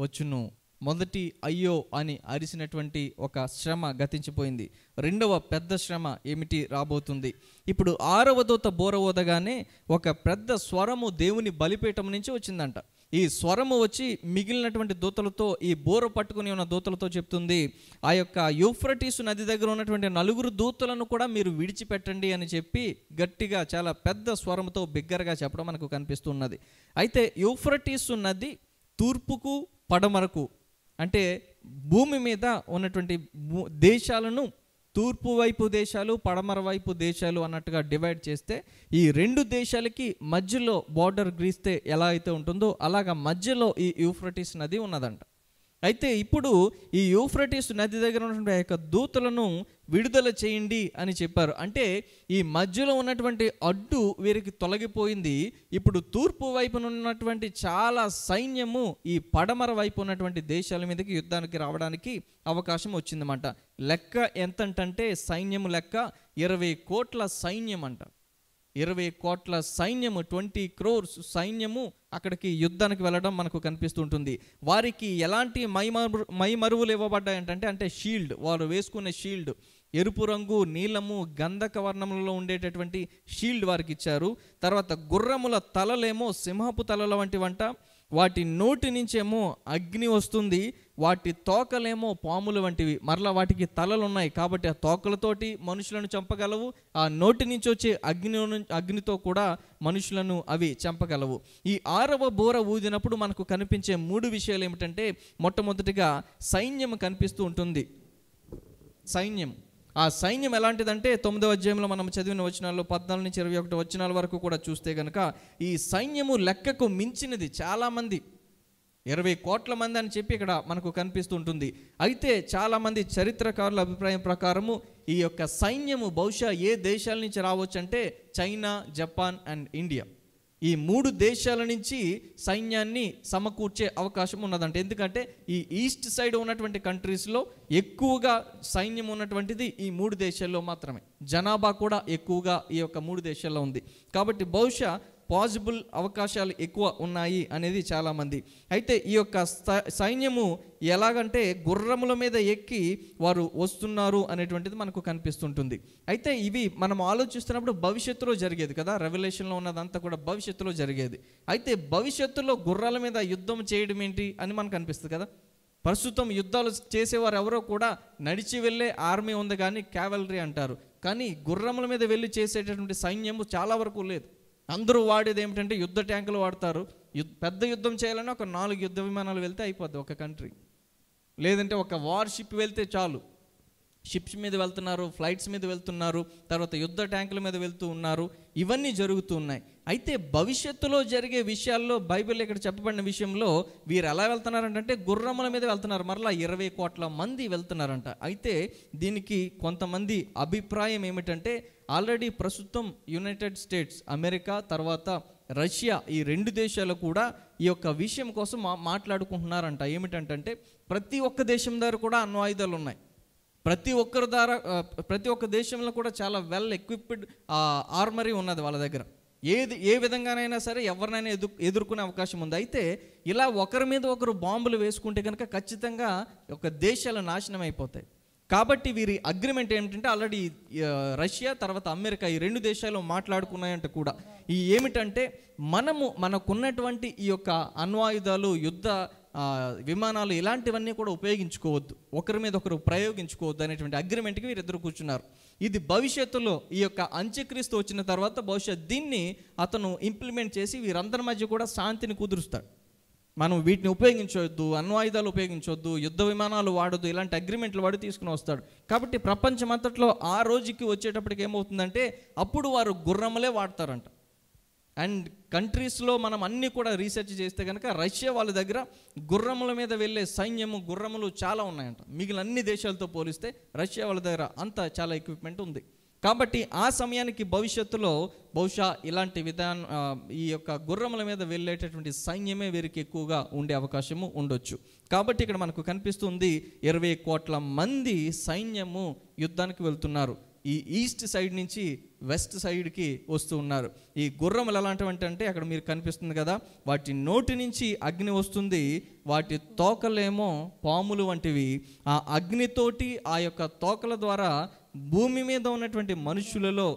వచ్చును మొదటి అయ్యో అని అరిసినటువంటి ఒక శ్రమ గతించిపోయింది రెండవ పెద్ద శ్రమ ఏమిటి రాబోతుంది ఇప్పుడు ఆరవ దూత బోర ఓదగానే ఒక పెద్ద స్వరము దేవుని బలిపీఠం నుంచి వచ్చిందంట ఈ స్వరము వచ్చి మిగిలినటువంటి దూతలతో ఈ బోర పట్టుకుని ఉన్న దూతలతో చెప్తుంది ఆ యొక్క యూఫ్రటీసు నది దగ్గర ఉన్నటువంటి నలుగురు దూతలను కూడా మీరు విడిచిపెట్టండి అని చెప్పి గట్టిగా చాలా పెద్ద స్వరముతో బిగ్గరగా చెప్పడం మనకు కనిపిస్తున్నది అయితే యూఫ్రటీసు నది తూర్పుకు పడమరకు అంటే భూమి మీద ఉన్నటువంటి దేశాలను తూర్పు వైపు దేశాలు పడమర వైపు దేశాలు అన్నట్టుగా డివైడ్ చేస్తే ఈ రెండు దేశాలకి మధ్యలో బార్డర్ గ్రీస్తే ఎలా అయితే ఉంటుందో అలాగ మధ్యలో ఈ యూఫ్రటిస్ నది ఉన్నదంట అయితే ఇప్పుడు ఈ యూఫ్రటిస్ నది దగ్గర ఉన్నటువంటి ఆ యొక్క దూతలను విడుదల చేయండి అని చెప్పారు అంటే ఈ మధ్యలో ఉన్నటువంటి అడ్డు వీరికి తొలగిపోయింది ఇప్పుడు తూర్పు వైపున ఉన్నటువంటి చాలా సైన్యము ఈ పడమర వైపు ఉన్నటువంటి దేశాల మీదకి యుద్ధానికి రావడానికి అవకాశం వచ్చిందన్నమాట లెక్క ఎంతంటే సైన్యము లెక్క ఇరవై కోట్ల సైన్యం అంట ఇరవై కోట్ల సైన్యము ట్వంటీ క్రోర్స్ సైన్యము అక్కడికి యుద్ధానికి వెళ్ళడం మనకు కనిపిస్తుంటుంది వారికి ఎలాంటి మైమరు మైమరువులు ఇవ్వబడ్డాయి ఏంటంటే అంటే షీల్డ్ వారు వేసుకునే షీల్డ్ ఎరుపు రంగు నీలము గంధక వర్ణములలో ఉండేటటువంటి షీల్డ్ వారికి ఇచ్చారు తర్వాత గుర్రముల తలలేమో సింహపు తలల వంటి వంట వాటి నోటి నుంచేమో అగ్ని వస్తుంది వాటి తోకలేమో పాములు వంటివి మరలా వాటికి తలలు ఉన్నాయి కాబట్టి ఆ తోకలతోటి మనుషులను చంపగలవు ఆ నోటి నుంచి వచ్చే అగ్ని అగ్నితో కూడా మనుషులను అవి చంపగలవు ఈ ఆరవ బోర ఊదినప్పుడు మనకు కనిపించే మూడు విషయాలు ఏమిటంటే మొట్టమొదటిగా సైన్యం కనిపిస్తూ ఉంటుంది సైన్యం ఆ సైన్యం ఎలాంటిదంటే తొమ్మిదవ అధ్యాయంలో మనం చదివిన వచనాల్లో పద్నాలుగు నుంచి ఇరవై ఒకటి వచనాల వరకు కూడా చూస్తే కనుక ఈ సైన్యము లెక్కకు మించినది చాలామంది ఇరవై కోట్ల మంది అని చెప్పి ఇక్కడ మనకు కనిపిస్తుంటుంది అయితే చాలామంది చరిత్రకారుల అభిప్రాయం ప్రకారము ఈ యొక్క సైన్యము బహుశా ఏ దేశాల నుంచి రావచ్చు అంటే చైనా జపాన్ అండ్ ఇండియా ఈ మూడు దేశాల నుంచి సైన్యాన్ని సమకూర్చే అవకాశం ఉన్నదంట ఎందుకంటే ఈ ఈస్ట్ సైడ్ ఉన్నటువంటి కంట్రీస్లో ఎక్కువగా సైన్యం ఉన్నటువంటిది ఈ మూడు దేశాల్లో మాత్రమే జనాభా కూడా ఎక్కువగా ఈ యొక్క మూడు దేశాల్లో ఉంది కాబట్టి బహుశా పాజిబుల్ అవకాశాలు ఎక్కువ ఉన్నాయి అనేది చాలామంది అయితే ఈ యొక్క సైన్యము ఎలాగంటే గుర్రముల మీద ఎక్కి వారు వస్తున్నారు అనేటువంటిది మనకు కనిపిస్తుంటుంది అయితే ఇవి మనం ఆలోచిస్తున్నప్పుడు భవిష్యత్తులో జరిగేది కదా రెవల్యూషన్లో ఉన్నదంతా కూడా భవిష్యత్తులో జరిగేది అయితే భవిష్యత్తులో గుర్రాల మీద యుద్ధం చేయడం ఏంటి అని మనకు అనిపిస్తుంది కదా ప్రస్తుతం యుద్ధాలు చేసేవారు ఎవరో కూడా నడిచి వెళ్ళే ఆర్మీ ఉంది కానీ క్యావలరీ అంటారు కానీ గుర్రముల మీద వెళ్ళి చేసేటటువంటి సైన్యము చాలా వరకు లేదు అందరూ వాడేది ఏమిటంటే యుద్ధ ట్యాంకులు వాడతారు పెద్ద యుద్ధం చేయాలని ఒక నాలుగు యుద్ధ విమానాలు వెళ్తే అయిపోద్ది ఒక కంట్రీ లేదంటే ఒక వార్షిప్ వెళ్తే చాలు షిప్స్ మీద వెళ్తున్నారు ఫ్లైట్స్ మీద వెళ్తున్నారు తర్వాత యుద్ధ ట్యాంకుల మీద వెళ్తూ ఉన్నారు ఇవన్నీ జరుగుతూ ఉన్నాయి అయితే భవిష్యత్తులో జరిగే విషయాల్లో బైబిల్ ఇక్కడ చెప్పబడిన విషయంలో వీరు ఎలా వెళ్తున్నారంటే గుర్రముల మీద వెళ్తున్నారు మరలా ఇరవై కోట్ల మంది వెళ్తున్నారంట అయితే దీనికి కొంతమంది అభిప్రాయం ఏమిటంటే ఆల్రెడీ ప్రస్తుతం యునైటెడ్ స్టేట్స్ అమెరికా తర్వాత రష్యా ఈ రెండు దేశాలు కూడా ఈ యొక్క విషయం కోసం మాట్లాడుకుంటున్నారంట ఏమిటంటే ప్రతి ఒక్క దేశం దగ్గర కూడా అణ్వాయుధాలు ఉన్నాయి ప్రతి ఒక్కరి ద్వారా ప్రతి ఒక్క దేశంలో కూడా చాలా వెల్ ఎక్విప్డ్ ఆర్మరీ ఉన్నది వాళ్ళ దగ్గర ఏది ఏ విధంగానైనా సరే ఎవరినైనా ఎదు ఎదుర్కొనే అవకాశం ఉంది అయితే ఇలా ఒకరి మీద ఒకరు బాంబులు వేసుకుంటే కనుక ఖచ్చితంగా ఒక దేశాలు నాశనం అయిపోతాయి కాబట్టి వీరి అగ్రిమెంట్ ఏమిటంటే ఆల్రెడీ రష్యా తర్వాత అమెరికా ఈ రెండు దేశాలు మాట్లాడుకున్నాయంట కూడా ఈ ఏమిటంటే మనము మనకున్నటువంటి ఈ యొక్క అణ్వాయుధాలు యుద్ధ విమానాలు ఇలాంటివన్నీ కూడా ఉపయోగించుకోవద్దు ఒకరి మీద ఒకరు ప్రయోగించుకోవద్దు అనేటువంటి అగ్రిమెంట్కి వీరిద్దరు కూర్చున్నారు ఇది భవిష్యత్తులో ఈ యొక్క అంత్యక్రీస్తు వచ్చిన తర్వాత బహుశా దీన్ని అతను ఇంప్లిమెంట్ చేసి వీరందరి మధ్య కూడా శాంతిని కుదురుస్తాడు మనం వీటిని ఉపయోగించవద్దు అణ్వాయుధాలు ఉపయోగించవద్దు యుద్ధ విమానాలు వాడద్దు ఇలాంటి అగ్రిమెంట్లు వాడు తీసుకుని వస్తాడు కాబట్టి ప్రపంచమంతట్లో ఆ రోజుకి వచ్చేటప్పటికి ఏమవుతుందంటే అప్పుడు వారు గుర్రములే వాడతారంట అండ్ కంట్రీస్లో మనం అన్నీ కూడా రీసెర్చ్ చేస్తే కనుక రష్యా వాళ్ళ దగ్గర గుర్రముల మీద వెళ్ళే సైన్యము గుర్రములు చాలా ఉన్నాయంట మిగిలిన అన్ని దేశాలతో పోలిస్తే రష్యా వాళ్ళ దగ్గర అంత చాలా ఎక్విప్మెంట్ ఉంది కాబట్టి ఆ సమయానికి భవిష్యత్తులో బహుశా ఇలాంటి విధానం ఈ యొక్క గుర్రముల మీద వెళ్ళేటటువంటి సైన్యమే వీరికి ఎక్కువగా ఉండే అవకాశము ఉండొచ్చు కాబట్టి ఇక్కడ మనకు కనిపిస్తుంది ఇరవై కోట్ల మంది సైన్యము యుద్ధానికి వెళ్తున్నారు ఈ ఈస్ట్ సైడ్ నుంచి వెస్ట్ సైడ్కి వస్తూ ఉన్నారు ఈ గుర్రములు ఎలాంటివి అంటే అక్కడ మీరు కనిపిస్తుంది కదా వాటి నోటి నుంచి అగ్ని వస్తుంది వాటి తోకలేమో పాములు వంటివి ఆ అగ్నితోటి ఆ యొక్క తోకల ద్వారా భూమి మీద ఉన్నటువంటి మనుషులలో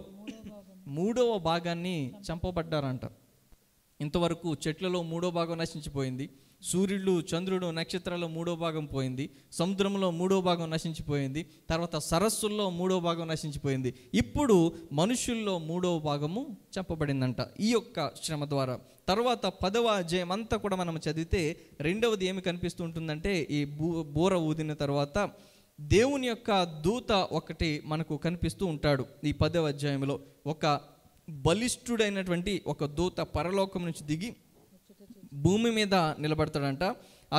మూడవ భాగాన్ని చంపబడ్డారంట ఇంతవరకు చెట్లలో మూడో భాగం నశించిపోయింది సూర్యుడు చంద్రుడు నక్షత్రాల్లో మూడో భాగం పోయింది సముద్రంలో మూడో భాగం నశించిపోయింది తర్వాత సరస్సుల్లో మూడో భాగం నశించిపోయింది ఇప్పుడు మనుషుల్లో మూడో భాగము చెప్పబడిందంట ఈ యొక్క శ్రమ ద్వారా తర్వాత పదవ అధ్యాయం అంతా కూడా మనం చదివితే రెండవది ఏమి కనిపిస్తూ ఉంటుందంటే ఈ బూ బోర ఊదిన తర్వాత దేవుని యొక్క దూత ఒకటి మనకు కనిపిస్తూ ఉంటాడు ఈ పదవ అధ్యాయంలో ఒక బలిష్ఠుడైనటువంటి ఒక దూత పరలోకం నుంచి దిగి భూమి మీద నిలబడతాడంట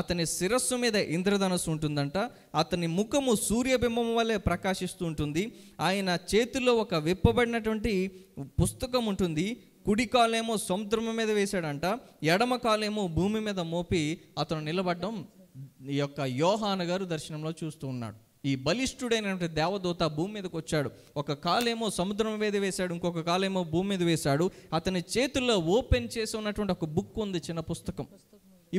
అతని శిరస్సు మీద ఇంద్రధనస్సు ఉంటుందంట అతని ముఖము సూర్యబింబం వల్లే ప్రకాశిస్తూ ఉంటుంది ఆయన చేతిలో ఒక విప్పబడినటువంటి పుస్తకం ఉంటుంది కుడి కాలేమో సముద్రం మీద వేశాడంట ఎడమ కాలేమో భూమి మీద మోపి అతను నిలబడడం ఈ యొక్క యోహాన గారు దర్శనంలో చూస్తూ ఉన్నాడు ఈ బలిష్ఠుడైనటువంటి దేవదూత భూమి మీదకి వచ్చాడు ఒక కాలేమో సముద్రం మీద వేశాడు ఇంకొక కాలేమో భూమి మీద వేశాడు అతని చేతుల్లో ఓపెన్ చేసి ఉన్నటువంటి ఒక బుక్ ఉంది చిన్న పుస్తకం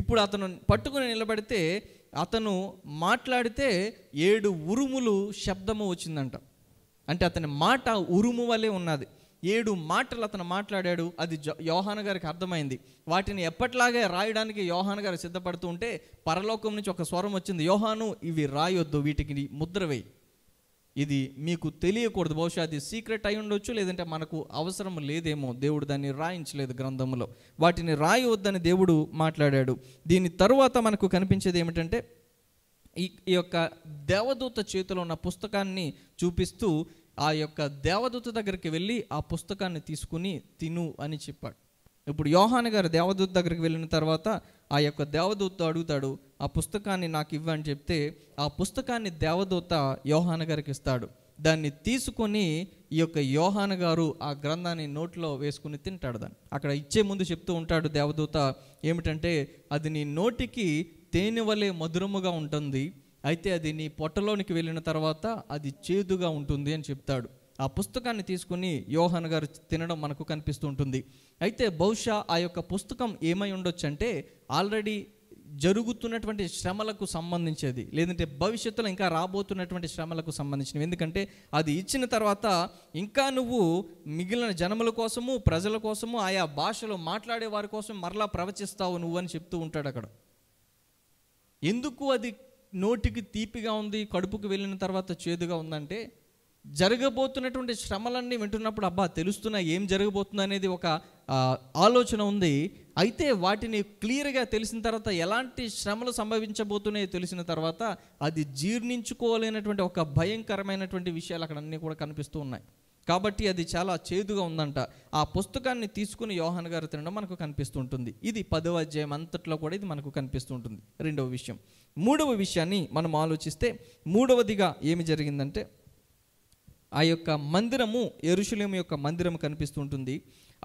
ఇప్పుడు అతను పట్టుకుని నిలబడితే అతను మాట్లాడితే ఏడు ఉరుములు శబ్దము వచ్చిందంట అంటే అతని మాట ఉరుము వలె ఉన్నది ఏడు మాటలు అతను మాట్లాడాడు అది యోహాన్ గారికి అర్థమైంది వాటిని ఎప్పట్లాగే రాయడానికి యోహాన్ గారు సిద్ధపడుతూ ఉంటే పరలోకం నుంచి ఒక స్వరం వచ్చింది యోహాను ఇవి రాయొద్దు వీటికి ముద్రవేయి ఇది మీకు తెలియకూడదు బహుశా అది సీక్రెట్ అయి ఉండొచ్చు లేదంటే మనకు అవసరం లేదేమో దేవుడు దాన్ని రాయించలేదు గ్రంథంలో వాటిని రాయవద్దని దేవుడు మాట్లాడాడు దీని తరువాత మనకు కనిపించేది ఏమిటంటే ఈ ఈ యొక్క దేవదూత చేతిలో ఉన్న పుస్తకాన్ని చూపిస్తూ ఆ యొక్క దేవదూత దగ్గరికి వెళ్ళి ఆ పుస్తకాన్ని తీసుకుని తిను అని చెప్పాడు ఇప్పుడు యోహాన్ గారు దేవదూత దగ్గరికి వెళ్ళిన తర్వాత ఆ యొక్క దేవదూత అడుగుతాడు ఆ పుస్తకాన్ని నాకు ఇవ్వని చెప్తే ఆ పుస్తకాన్ని దేవదూత యోహాన్ గారికి ఇస్తాడు దాన్ని తీసుకొని ఈ యొక్క యోహాన్ గారు ఆ గ్రంథాన్ని నోట్లో వేసుకుని తింటాడు దాన్ని అక్కడ ఇచ్చే ముందు చెప్తూ ఉంటాడు దేవదూత ఏమిటంటే అది నీ నోటికి తేనె వలె మధురముగా ఉంటుంది అయితే అది నీ పొట్టలోనికి వెళ్ళిన తర్వాత అది చేదుగా ఉంటుంది అని చెప్తాడు ఆ పుస్తకాన్ని తీసుకుని యోహన్ గారు తినడం మనకు కనిపిస్తూ ఉంటుంది అయితే బహుశా ఆ యొక్క పుస్తకం ఏమై ఉండొచ్చు అంటే ఆల్రెడీ జరుగుతున్నటువంటి శ్రమలకు సంబంధించేది లేదంటే భవిష్యత్తులో ఇంకా రాబోతున్నటువంటి శ్రమలకు సంబంధించినవి ఎందుకంటే అది ఇచ్చిన తర్వాత ఇంకా నువ్వు మిగిలిన జనముల కోసము ప్రజల కోసము ఆయా భాషలో మాట్లాడే వారి కోసం మరలా ప్రవచిస్తావు నువ్వు అని చెప్తూ ఉంటాడు అక్కడ ఎందుకు అది నోటికి తీపిగా ఉంది కడుపుకు వెళ్ళిన తర్వాత చేదుగా ఉందంటే జరగబోతున్నటువంటి శ్రమలన్నీ వింటున్నప్పుడు అబ్బా తెలుస్తున్నా ఏం జరగబోతుంది అనేది ఒక ఆలోచన ఉంది అయితే వాటిని క్లియర్గా తెలిసిన తర్వాత ఎలాంటి శ్రమలు సంభవించబోతున్నాయో తెలిసిన తర్వాత అది జీర్ణించుకోలేనటువంటి ఒక భయంకరమైనటువంటి విషయాలు అక్కడ అన్నీ కూడా కనిపిస్తూ ఉన్నాయి కాబట్టి అది చాలా చేదుగా ఉందంట ఆ పుస్తకాన్ని తీసుకుని యోహన్ గారు తినడం మనకు కనిపిస్తుంటుంది ఇది పదవ అధ్యాయం అంతట్లో కూడా ఇది మనకు కనిపిస్తుంటుంది రెండవ విషయం మూడవ విషయాన్ని మనం ఆలోచిస్తే మూడవదిగా ఏమి జరిగిందంటే ఆ యొక్క మందిరము ఎరుషులేము యొక్క మందిరము కనిపిస్తుంటుంది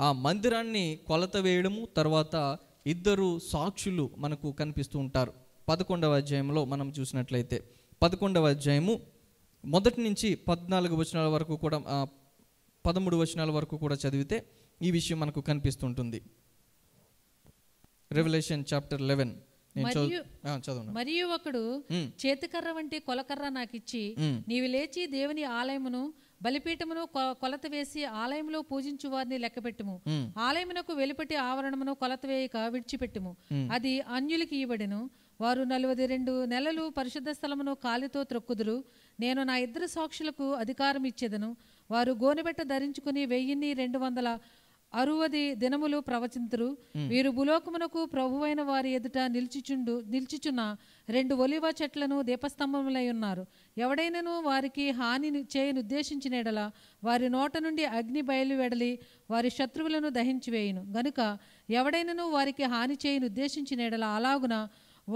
ఆ మందిరాన్ని కొలత వేయడము తర్వాత ఇద్దరు సాక్షులు మనకు కనిపిస్తూ ఉంటారు పదకొండవ అధ్యాయంలో మనం చూసినట్లయితే పదకొండవ అధ్యాయము మొదటి నుంచి పద్నాలుగు వచనాల వరకు కూడా పదమూడు వచనాల వరకు కూడా చదివితే ఈ విషయం మనకు కనిపిస్తుంటుంది రెవల్యూషన్ చాప్టర్ లెవెన్ మరియు ఒకడు చేతికర్ర వంటి కొలకర్ర ఇచ్చి నీవి లేచి దేవుని ఆలయమును బలిపీఠమును కొలత వేసి ఆలయంలో పూజించు వారిని పెట్టుము ఆలయమునకు వెలుపటి ఆవరణమును కొలత వేయక విడిచిపెట్టుము అది అన్యులకి ఇవ్వడను వారు నలభై రెండు నెలలు పరిశుద్ధ స్థలమును కాలితో త్రొక్కుదురు నేను నా ఇద్దరు సాక్షులకు అధికారం ఇచ్చేదను వారు గోనెబెట్ట ధరించుకుని వెయ్యిన్ని రెండు వందల అరువది దినములు ప్రవచింతురు వీరు భూలోకమునకు ప్రభువైన వారి ఎదుట నిలిచిచుండు నిలిచిచున్న రెండు ఒలివ చెట్లను దీపస్తంభములై ఉన్నారు ఎవడైనను వారికి హాని చేయను ఉద్దేశించిన ఎడల వారి నోట నుండి అగ్ని బయలువెడలి వారి శత్రువులను దహించి వేయును గనుక ఎవడైనను వారికి హాని చేయను ఉద్దేశించిన ఎడల అలాగున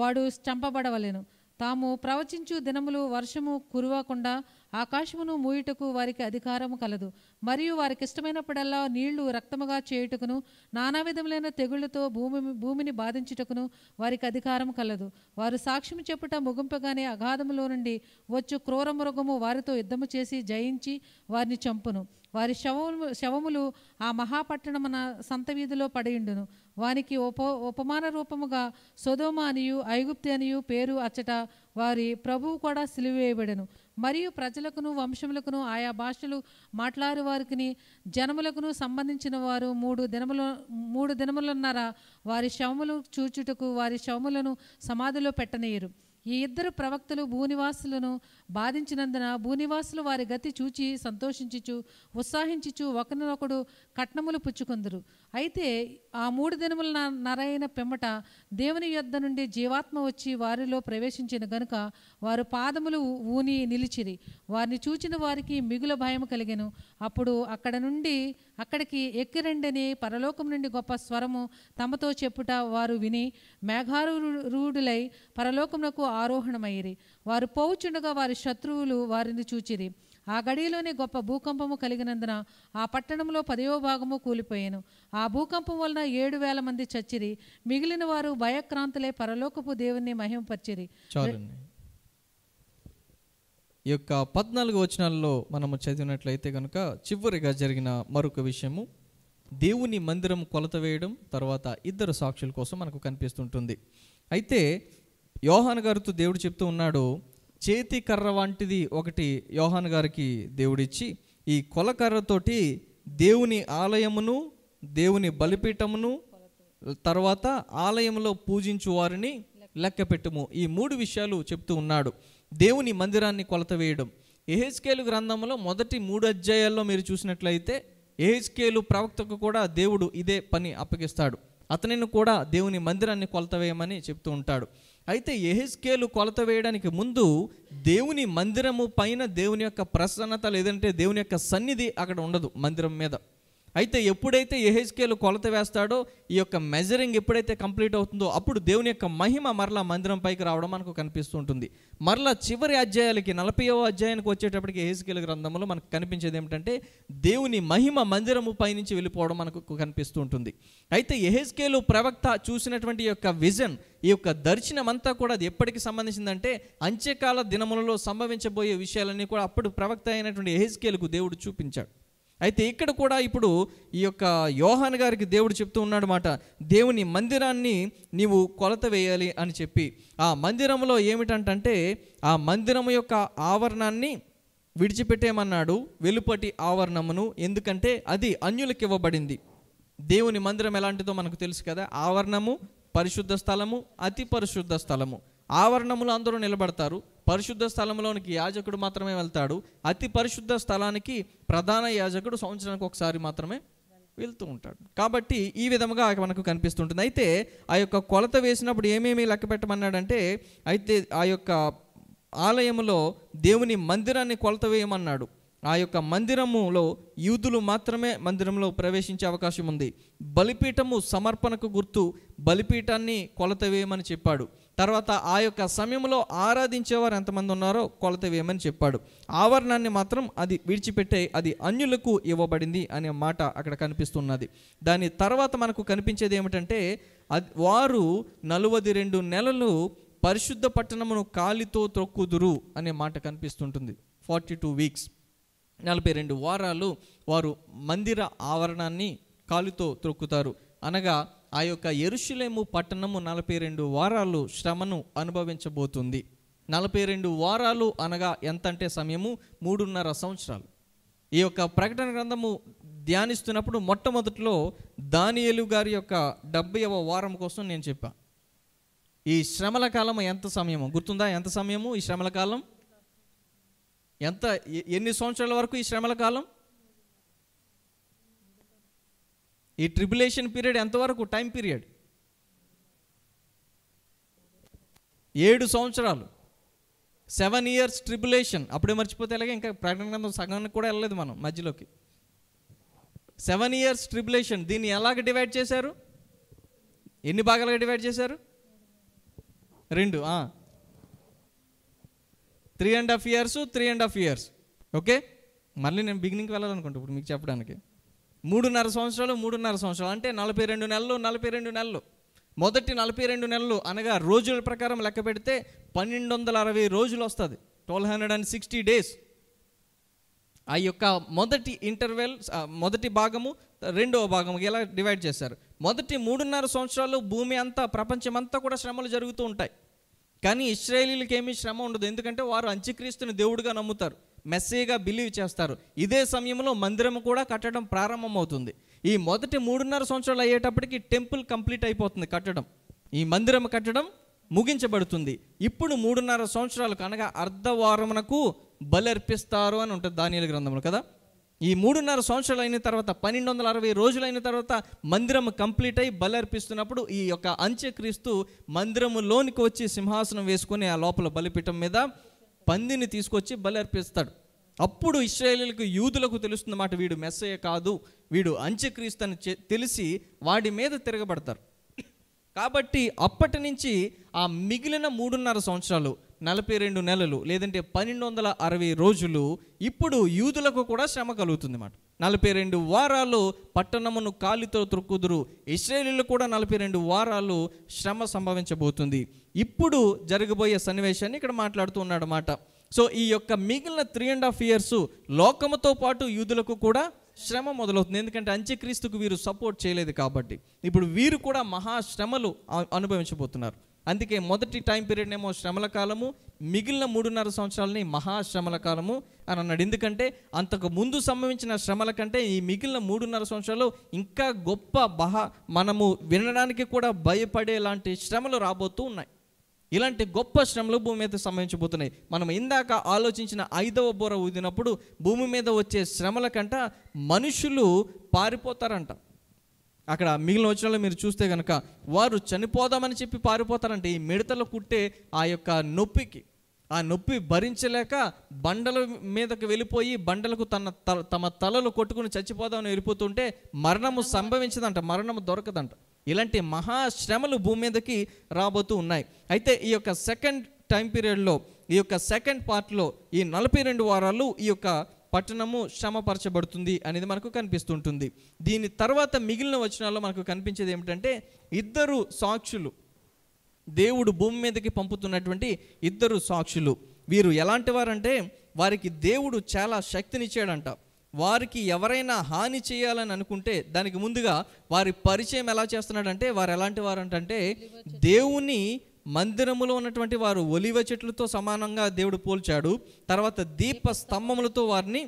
వాడు చంపబడవలెను తాము ప్రవచించు దినములు వర్షము కురువకుండా ఆకాశమును మూయుటకు వారికి అధికారము కలదు మరియు వారికి ఇష్టమైనప్పుడల్లా నీళ్లు రక్తముగా చేయుటకును నానా విధములైన తెగుళ్లతో భూమి భూమిని బాధించుటకును వారికి అధికారం కలదు వారు సాక్ష్యం చెప్పుట ముగింపగానే అగాధములో నుండి వచ్చు క్రూర మృగము వారితో యుద్ధము చేసి జయించి వారిని చంపును వారి శవము శవములు ఆ మహాపట్టణమున సంత వీధిలో పడియుండును వానికి ఉప ఉపమాన రూపముగా సుధోమ అనియు ఐగుప్తి అనియు పేరు అచ్చట వారి ప్రభువు కూడా సిలివేయబడెను మరియు ప్రజలకును వంశములకును ఆయా భాషలు మాట్లాడే వారికి జనములకును సంబంధించిన వారు మూడు దినములు మూడు దినములున్నారా వారి శవములు చూచుటకు వారి శవములను సమాధిలో పెట్టనీయరు ఈ ఇద్దరు ప్రవక్తలు భూనివాసులను బాధించినందున భూనివాసులు వారి గతి చూచి సంతోషించుచు ఉత్సాహించుచు ఒకరినొకడు కట్నములు పుచ్చుకుందరు అయితే ఆ మూడు దినముల నరైన పిమ్మట దేవుని యొద్ధ నుండి జీవాత్మ వచ్చి వారిలో ప్రవేశించిన గనుక వారు పాదములు ఊని నిలిచిరి వారిని చూచిన వారికి మిగుల భయం కలిగెను అప్పుడు అక్కడ నుండి అక్కడికి ఎక్కిరండని పరలోకం నుండి గొప్ప స్వరము తమతో చెప్పుట వారు విని రూఢులై పరలోకమునకు ఆరోహణమయ్యిరి వారు పోవుచుండగా వారి శత్రువులు వారిని చూచిరి ఆ గడిలోనే గొప్ప భూకంపము కలిగినందున ఆ పట్టణంలో పదయో భాగము కూలిపోయాను ఆ భూకంపం వలన ఏడు వేల మంది చచ్చిరి మిగిలిన వారు భయక్రాంతులే పరలోకపు దేవుణ్ణి మహిమపరిచిరి చాలండి ఈ యొక్క పద్నాలుగు వచనాల్లో మనము చదివినట్లయితే కనుక చివరిగా జరిగిన మరొక విషయము దేవుని మందిరం కొలత వేయడం తర్వాత ఇద్దరు సాక్షుల కోసం మనకు కనిపిస్తుంటుంది అయితే యోహాన్ గారితో దేవుడు చెప్తూ ఉన్నాడు చేతి కర్ర వంటిది ఒకటి యోహాన్ గారికి దేవుడిచ్చి ఈ కొలకర్రతోటి దేవుని ఆలయమును దేవుని బలిపీఠమును తర్వాత ఆలయంలో పూజించు వారిని లెక్కపెట్టుము ఈ మూడు విషయాలు చెప్తూ ఉన్నాడు దేవుని మందిరాన్ని కొలత వేయడం ఎహెచ్కేలు గ్రంథంలో మొదటి మూడు అధ్యాయాల్లో మీరు చూసినట్లయితే ఎహెచ్కేలు ప్రవక్తకు కూడా దేవుడు ఇదే పని అప్పగిస్తాడు అతనిని కూడా దేవుని మందిరాన్ని కొలత వేయమని చెప్తూ ఉంటాడు అయితే ఎహెజ్కేలు కొలత వేయడానికి ముందు దేవుని మందిరము పైన దేవుని యొక్క ప్రసన్నత లేదంటే దేవుని యొక్క సన్నిధి అక్కడ ఉండదు మందిరం మీద అయితే ఎప్పుడైతే ఎహెచ్కేలు కొలత వేస్తాడో ఈ యొక్క మెజరింగ్ ఎప్పుడైతే కంప్లీట్ అవుతుందో అప్పుడు దేవుని యొక్క మహిమ మరలా మందిరం పైకి రావడం మనకు కనిపిస్తుంటుంది మరలా చివరి అధ్యాయాలకి నలభైవ అధ్యాయానికి వచ్చేటప్పటికి ఎహెచ్కేల గ్రంథంలో మనకు కనిపించేది ఏమిటంటే దేవుని మహిమ మందిరము పైనుంచి వెళ్ళిపోవడం మనకు కనిపిస్తుంటుంది అయితే ఎహెచ్కేలు ప్రవక్త చూసినటువంటి యొక్క విజన్ ఈ యొక్క దర్శనం అంతా కూడా అది ఎప్పటికి సంబంధించిందంటే అంత్యకాల దినములలో సంభవించబోయే విషయాలన్నీ కూడా అప్పుడు ప్రవక్త అయినటువంటి ఎహెచ్కేలకు దేవుడు చూపించాడు అయితే ఇక్కడ కూడా ఇప్పుడు ఈ యొక్క యోహాన్ గారికి దేవుడు చెప్తూ ఉన్నాడు మాట దేవుని మందిరాన్ని నీవు కొలత వేయాలి అని చెప్పి ఆ మందిరంలో ఏమిటంటే ఆ మందిరం యొక్క ఆవరణాన్ని విడిచిపెట్టేమన్నాడు వెలుపటి ఆవరణమును ఎందుకంటే అది అన్యులకు ఇవ్వబడింది దేవుని మందిరం ఎలాంటిదో మనకు తెలుసు కదా ఆవరణము పరిశుద్ధ స్థలము అతి పరిశుద్ధ స్థలము ఆవరణములు అందరూ నిలబడతారు పరిశుద్ధ స్థలంలోనికి యాజకుడు మాత్రమే వెళ్తాడు అతి పరిశుద్ధ స్థలానికి ప్రధాన యాజకుడు సంవత్సరానికి ఒకసారి మాత్రమే వెళ్తూ ఉంటాడు కాబట్టి ఈ విధముగా మనకు కనిపిస్తుంటుంది అయితే ఆ యొక్క కొలత వేసినప్పుడు ఏమేమి లెక్క పెట్టమన్నాడంటే అయితే ఆ యొక్క ఆలయంలో దేవుని మందిరాన్ని కొలత వేయమన్నాడు ఆ యొక్క మందిరములో యూదులు మాత్రమే మందిరంలో ప్రవేశించే అవకాశం ఉంది బలిపీఠము సమర్పణకు గుర్తు బలిపీఠాన్ని కొలత వేయమని చెప్పాడు తర్వాత ఆ యొక్క సమయంలో ఆరాధించేవారు ఎంతమంది ఉన్నారో కొలత వేయమని చెప్పాడు ఆవరణాన్ని మాత్రం అది విడిచిపెట్టే అది అన్యులకు ఇవ్వబడింది అనే మాట అక్కడ కనిపిస్తున్నది దాని తర్వాత మనకు కనిపించేది ఏమిటంటే వారు నలువది రెండు నెలలు పరిశుద్ధ పట్టణమును కాలితో త్రొక్కుదురు అనే మాట కనిపిస్తుంటుంది ఫార్టీ టూ వీక్స్ నలభై రెండు వారాలు వారు మందిర ఆవరణాన్ని కాలుతో త్రొక్కుతారు అనగా ఆ యొక్క ఎరుషులేము పట్టణము నలభై రెండు వారాలు శ్రమను అనుభవించబోతుంది నలభై రెండు వారాలు అనగా ఎంతంటే సమయము మూడున్నర సంవత్సరాలు ఈ యొక్క ప్రకటన గ్రంథము ధ్యానిస్తున్నప్పుడు మొట్టమొదటిలో దానియలు గారి యొక్క డెబ్బైవ వారం కోసం నేను చెప్పాను ఈ శ్రమల కాలం ఎంత సమయము గుర్తుందా ఎంత సమయము ఈ శ్రమల కాలం ఎంత ఎన్ని సంవత్సరాల వరకు ఈ శ్రమల కాలం ఈ ట్రిబులేషన్ పీరియడ్ ఎంతవరకు టైం పీరియడ్ ఏడు సంవత్సరాలు సెవెన్ ఇయర్స్ ట్రిబులేషన్ అప్పుడే మర్చిపోతే ఎలాగే ఇంకా ప్రకటన గ్రంథం సగానికి కూడా వెళ్ళలేదు మనం మధ్యలోకి సెవెన్ ఇయర్స్ ట్రిబులేషన్ దీన్ని ఎలాగ డివైడ్ చేశారు ఎన్ని భాగాలుగా డివైడ్ చేశారు రెండు three and half years three and half years okay మళ్ళీ నేను బిగినింగ్కి వెళ్ళాలనుకుంటా ఇప్పుడు మీకు చెప్పడానికి మూడున్నర సంవత్సరాలు మూడున్నర సంవత్సరాలు అంటే నలభై రెండు నెలలు నలభై రెండు నెలలు మొదటి నలభై రెండు నెలలు అనగా రోజుల ప్రకారం లెక్క పెడితే పన్నెండు వందల అరవై రోజులు వస్తుంది twelve hundred and sixty days ఆ యొక్క మొదటి ఇంటర్వెల్ మొదటి భాగము రెండవ భాగము ఇలా డివైడ్ చేశారు మొదటి మూడున్నర సంవత్సరాలు భూమి అంతా ప్రపంచం అంతా కూడా శ్రమలు జరుగుతూ ఉంటాయి కానీ ఇస్రాయేలీలకు ఏమీ శ్రమ ఉండదు ఎందుకంటే వారు అంచక్రీస్తుని దేవుడిగా నమ్ముతారు మెస్సీగా బిలీవ్ చేస్తారు ఇదే సమయంలో మందిరం కూడా కట్టడం ప్రారంభమవుతుంది ఈ మొదటి మూడున్నర సంవత్సరాలు అయ్యేటప్పటికి టెంపుల్ కంప్లీట్ అయిపోతుంది కట్టడం ఈ మందిరం కట్టడం ముగించబడుతుంది ఇప్పుడు మూడున్నర సంవత్సరాలు కనుక అర్ధవారమునకు బలర్పిస్తారు అని ఉంటుంది దానియల గ్రంథంలో కదా ఈ మూడున్నర సంవత్సరాలు అయిన తర్వాత పన్నెండు వందల అరవై రోజులైన తర్వాత మందిరం కంప్లీట్ అయి బలర్పిస్తున్నప్పుడు ఈ యొక్క అంత్యక్రీస్తు మందిరములోనికి వచ్చి సింహాసనం వేసుకుని ఆ లోపల బలిపీఠం మీద పందిని తీసుకొచ్చి బలి అర్పిస్తాడు అప్పుడు ఇస్రాయలీలకు యూదులకు తెలుస్తున్నమాట వీడు మెస్సయ్య కాదు వీడు అంత్యక్రీస్తు అని తెలిసి వాడి మీద తిరగబడతారు కాబట్టి అప్పటి నుంచి ఆ మిగిలిన మూడున్నర సంవత్సరాలు నలభై రెండు నెలలు లేదంటే పన్నెండు వందల అరవై రోజులు ఇప్పుడు యూదులకు కూడా శ్రమ కలుగుతుంది అన్నమాట నలభై రెండు వారాలు పట్టణమును కాలితో త్రొక్కుదురు ఇస్రాయలీలు కూడా నలభై రెండు వారాలు శ్రమ సంభవించబోతుంది ఇప్పుడు జరగబోయే సన్నివేశాన్ని ఇక్కడ మాట్లాడుతూ ఉన్నాడు అన్నమాట సో ఈ యొక్క మిగిలిన త్రీ అండ్ హాఫ్ ఇయర్స్ లోకముతో పాటు యూదులకు కూడా శ్రమ మొదలవుతుంది ఎందుకంటే అంత్యక్రీస్తుకు వీరు సపోర్ట్ చేయలేదు కాబట్టి ఇప్పుడు వీరు కూడా మహాశ్రమలు అనుభవించబోతున్నారు అందుకే మొదటి టైం పీరియడ్ ఏమో శ్రమల కాలము మిగిలిన మూడున్నర సంవత్సరాలని మహాశ్రమల కాలము అని అన్నాడు ఎందుకంటే అంతకు ముందు సంభవించిన శ్రమల కంటే ఈ మిగిలిన మూడున్నర సంవత్సరాలు ఇంకా గొప్ప బహ మనము వినడానికి కూడా భయపడేలాంటి శ్రమలు రాబోతూ ఉన్నాయి ఇలాంటి గొప్ప శ్రమలు భూమి మీద సంభవించబోతున్నాయి మనం ఇందాక ఆలోచించిన ఐదవ బోర ఊదినప్పుడు భూమి మీద వచ్చే శ్రమల కంట మనుషులు పారిపోతారంట అక్కడ మిగిలిన వచ్చిన మీరు చూస్తే కనుక వారు చనిపోదామని చెప్పి పారిపోతారంటే ఈ మిడతలు కుట్టే ఆ యొక్క నొప్పికి ఆ నొప్పి భరించలేక బండల మీదకు వెళ్ళిపోయి బండలకు తన తమ తలలు కొట్టుకుని చచ్చిపోదామని వెళ్ళిపోతుంటే మరణము సంభవించదంట మరణము దొరకదంట ఇలాంటి మహాశ్రమలు భూమి మీదకి రాబోతూ ఉన్నాయి అయితే ఈ యొక్క సెకండ్ టైం పీరియడ్లో ఈ యొక్క సెకండ్ పార్ట్లో ఈ నలభై రెండు వారాలు ఈ యొక్క పట్టణము శ్రమపరచబడుతుంది అనేది మనకు కనిపిస్తుంటుంది దీని తర్వాత మిగిలిన వచనాల్లో మనకు కనిపించేది ఏమిటంటే ఇద్దరు సాక్షులు దేవుడు భూమి మీదకి పంపుతున్నటువంటి ఇద్దరు సాక్షులు వీరు ఎలాంటి వారంటే వారికి దేవుడు చాలా శక్తినిచ్చాడంట వారికి ఎవరైనా హాని చేయాలని అనుకుంటే దానికి ముందుగా వారి పరిచయం ఎలా చేస్తున్నాడంటే వారు ఎలాంటి వారంటే దేవుని మందిరములో ఉన్నటువంటి వారు ఒలివ చెట్లతో సమానంగా దేవుడు పోల్చాడు తర్వాత దీప స్తంభములతో వారిని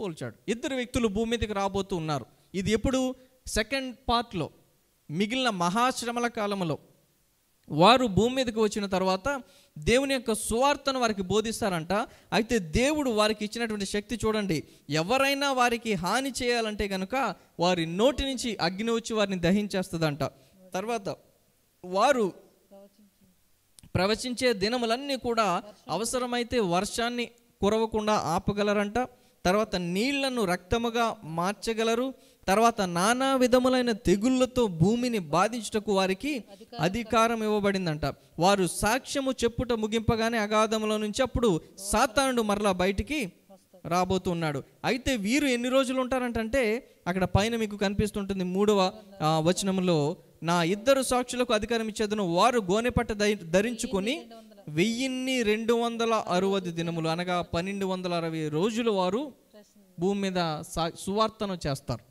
పోల్చాడు ఇద్దరు వ్యక్తులు భూమి మీదకి రాబోతూ ఉన్నారు ఇది ఎప్పుడు సెకండ్ పార్ట్లో మిగిలిన మహాశ్రమల కాలంలో వారు భూమి మీదకి వచ్చిన తర్వాత దేవుని యొక్క సువార్తను వారికి బోధిస్తారంట అయితే దేవుడు వారికి ఇచ్చినటువంటి శక్తి చూడండి ఎవరైనా వారికి హాని చేయాలంటే కనుక వారి నోటి నుంచి అగ్ని వచ్చి వారిని దహించేస్తుందంట తర్వాత వారు ప్రవచించే దినములన్నీ కూడా అవసరమైతే వర్షాన్ని కురవకుండా ఆపగలరంట తర్వాత నీళ్లను రక్తముగా మార్చగలరు తర్వాత నానా విధములైన తెగుళ్లతో భూమిని బాధించుటకు వారికి అధికారం ఇవ్వబడిందంట వారు సాక్ష్యము చెప్పుట ముగింపగానే అగాధముల నుంచి అప్పుడు సాతానుడు మరలా బయటికి రాబోతున్నాడు అయితే వీరు ఎన్ని రోజులు ఉంటారంటే అక్కడ పైన మీకు కనిపిస్తుంటుంది మూడవ వచనంలో నా ఇద్దరు సాక్షులకు అధికారం ఇచ్చేదను వారు గోనెపట్ట ధరించుకొని వెయ్యిన్ని రెండు వందల అరవై దినములు అనగా పన్నెండు వందల అరవై రోజులు వారు భూమి మీద సువార్తను చేస్తారు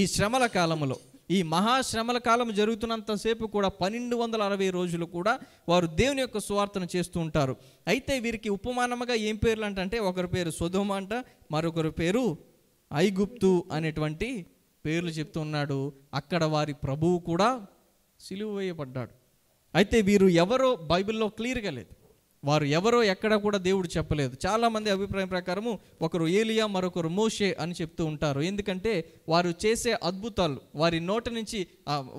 ఈ శ్రమల కాలంలో ఈ మహాశ్రమల కాలం జరుగుతున్నంతసేపు కూడా పన్నెండు వందల అరవై రోజులు కూడా వారు దేవుని యొక్క సువార్తను చేస్తూ ఉంటారు అయితే వీరికి ఉపమానముగా ఏం పేర్లు అంటే ఒకరి పేరు సుధుమ అంట మరొకరి పేరు ఐగుప్తు అనేటువంటి పేర్లు చెప్తున్నాడు అక్కడ వారి ప్రభువు కూడా సిలువు వేయబడ్డాడు అయితే వీరు ఎవరో బైబిల్లో క్లియర్గా లేదు వారు ఎవరో ఎక్కడ కూడా దేవుడు చెప్పలేదు చాలామంది అభిప్రాయం ప్రకారము ఒకరు ఏలియా మరొకరు మోషే అని చెప్తూ ఉంటారు ఎందుకంటే వారు చేసే అద్భుతాలు వారి నోట నుంచి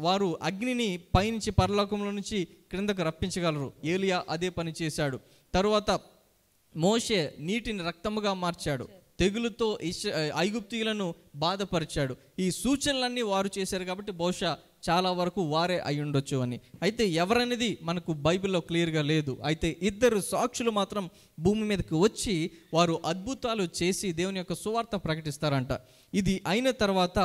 వారు అగ్నిని పైనుంచి పరలోకంలో నుంచి క్రిందకు రప్పించగలరు ఏలియా అదే పని చేశాడు తరువాత మోషే నీటిని రక్తముగా మార్చాడు తెగులుతో ఇష్ ఐగుప్తీయులను బాధపరిచాడు ఈ సూచనలన్నీ వారు చేశారు కాబట్టి బహుశా చాలా వరకు వారే అయి ఉండొచ్చు అని అయితే ఎవరనేది మనకు బైబిల్లో క్లియర్గా లేదు అయితే ఇద్దరు సాక్షులు మాత్రం భూమి మీదకి వచ్చి వారు అద్భుతాలు చేసి దేవుని యొక్క సువార్త ప్రకటిస్తారంట ఇది అయిన తర్వాత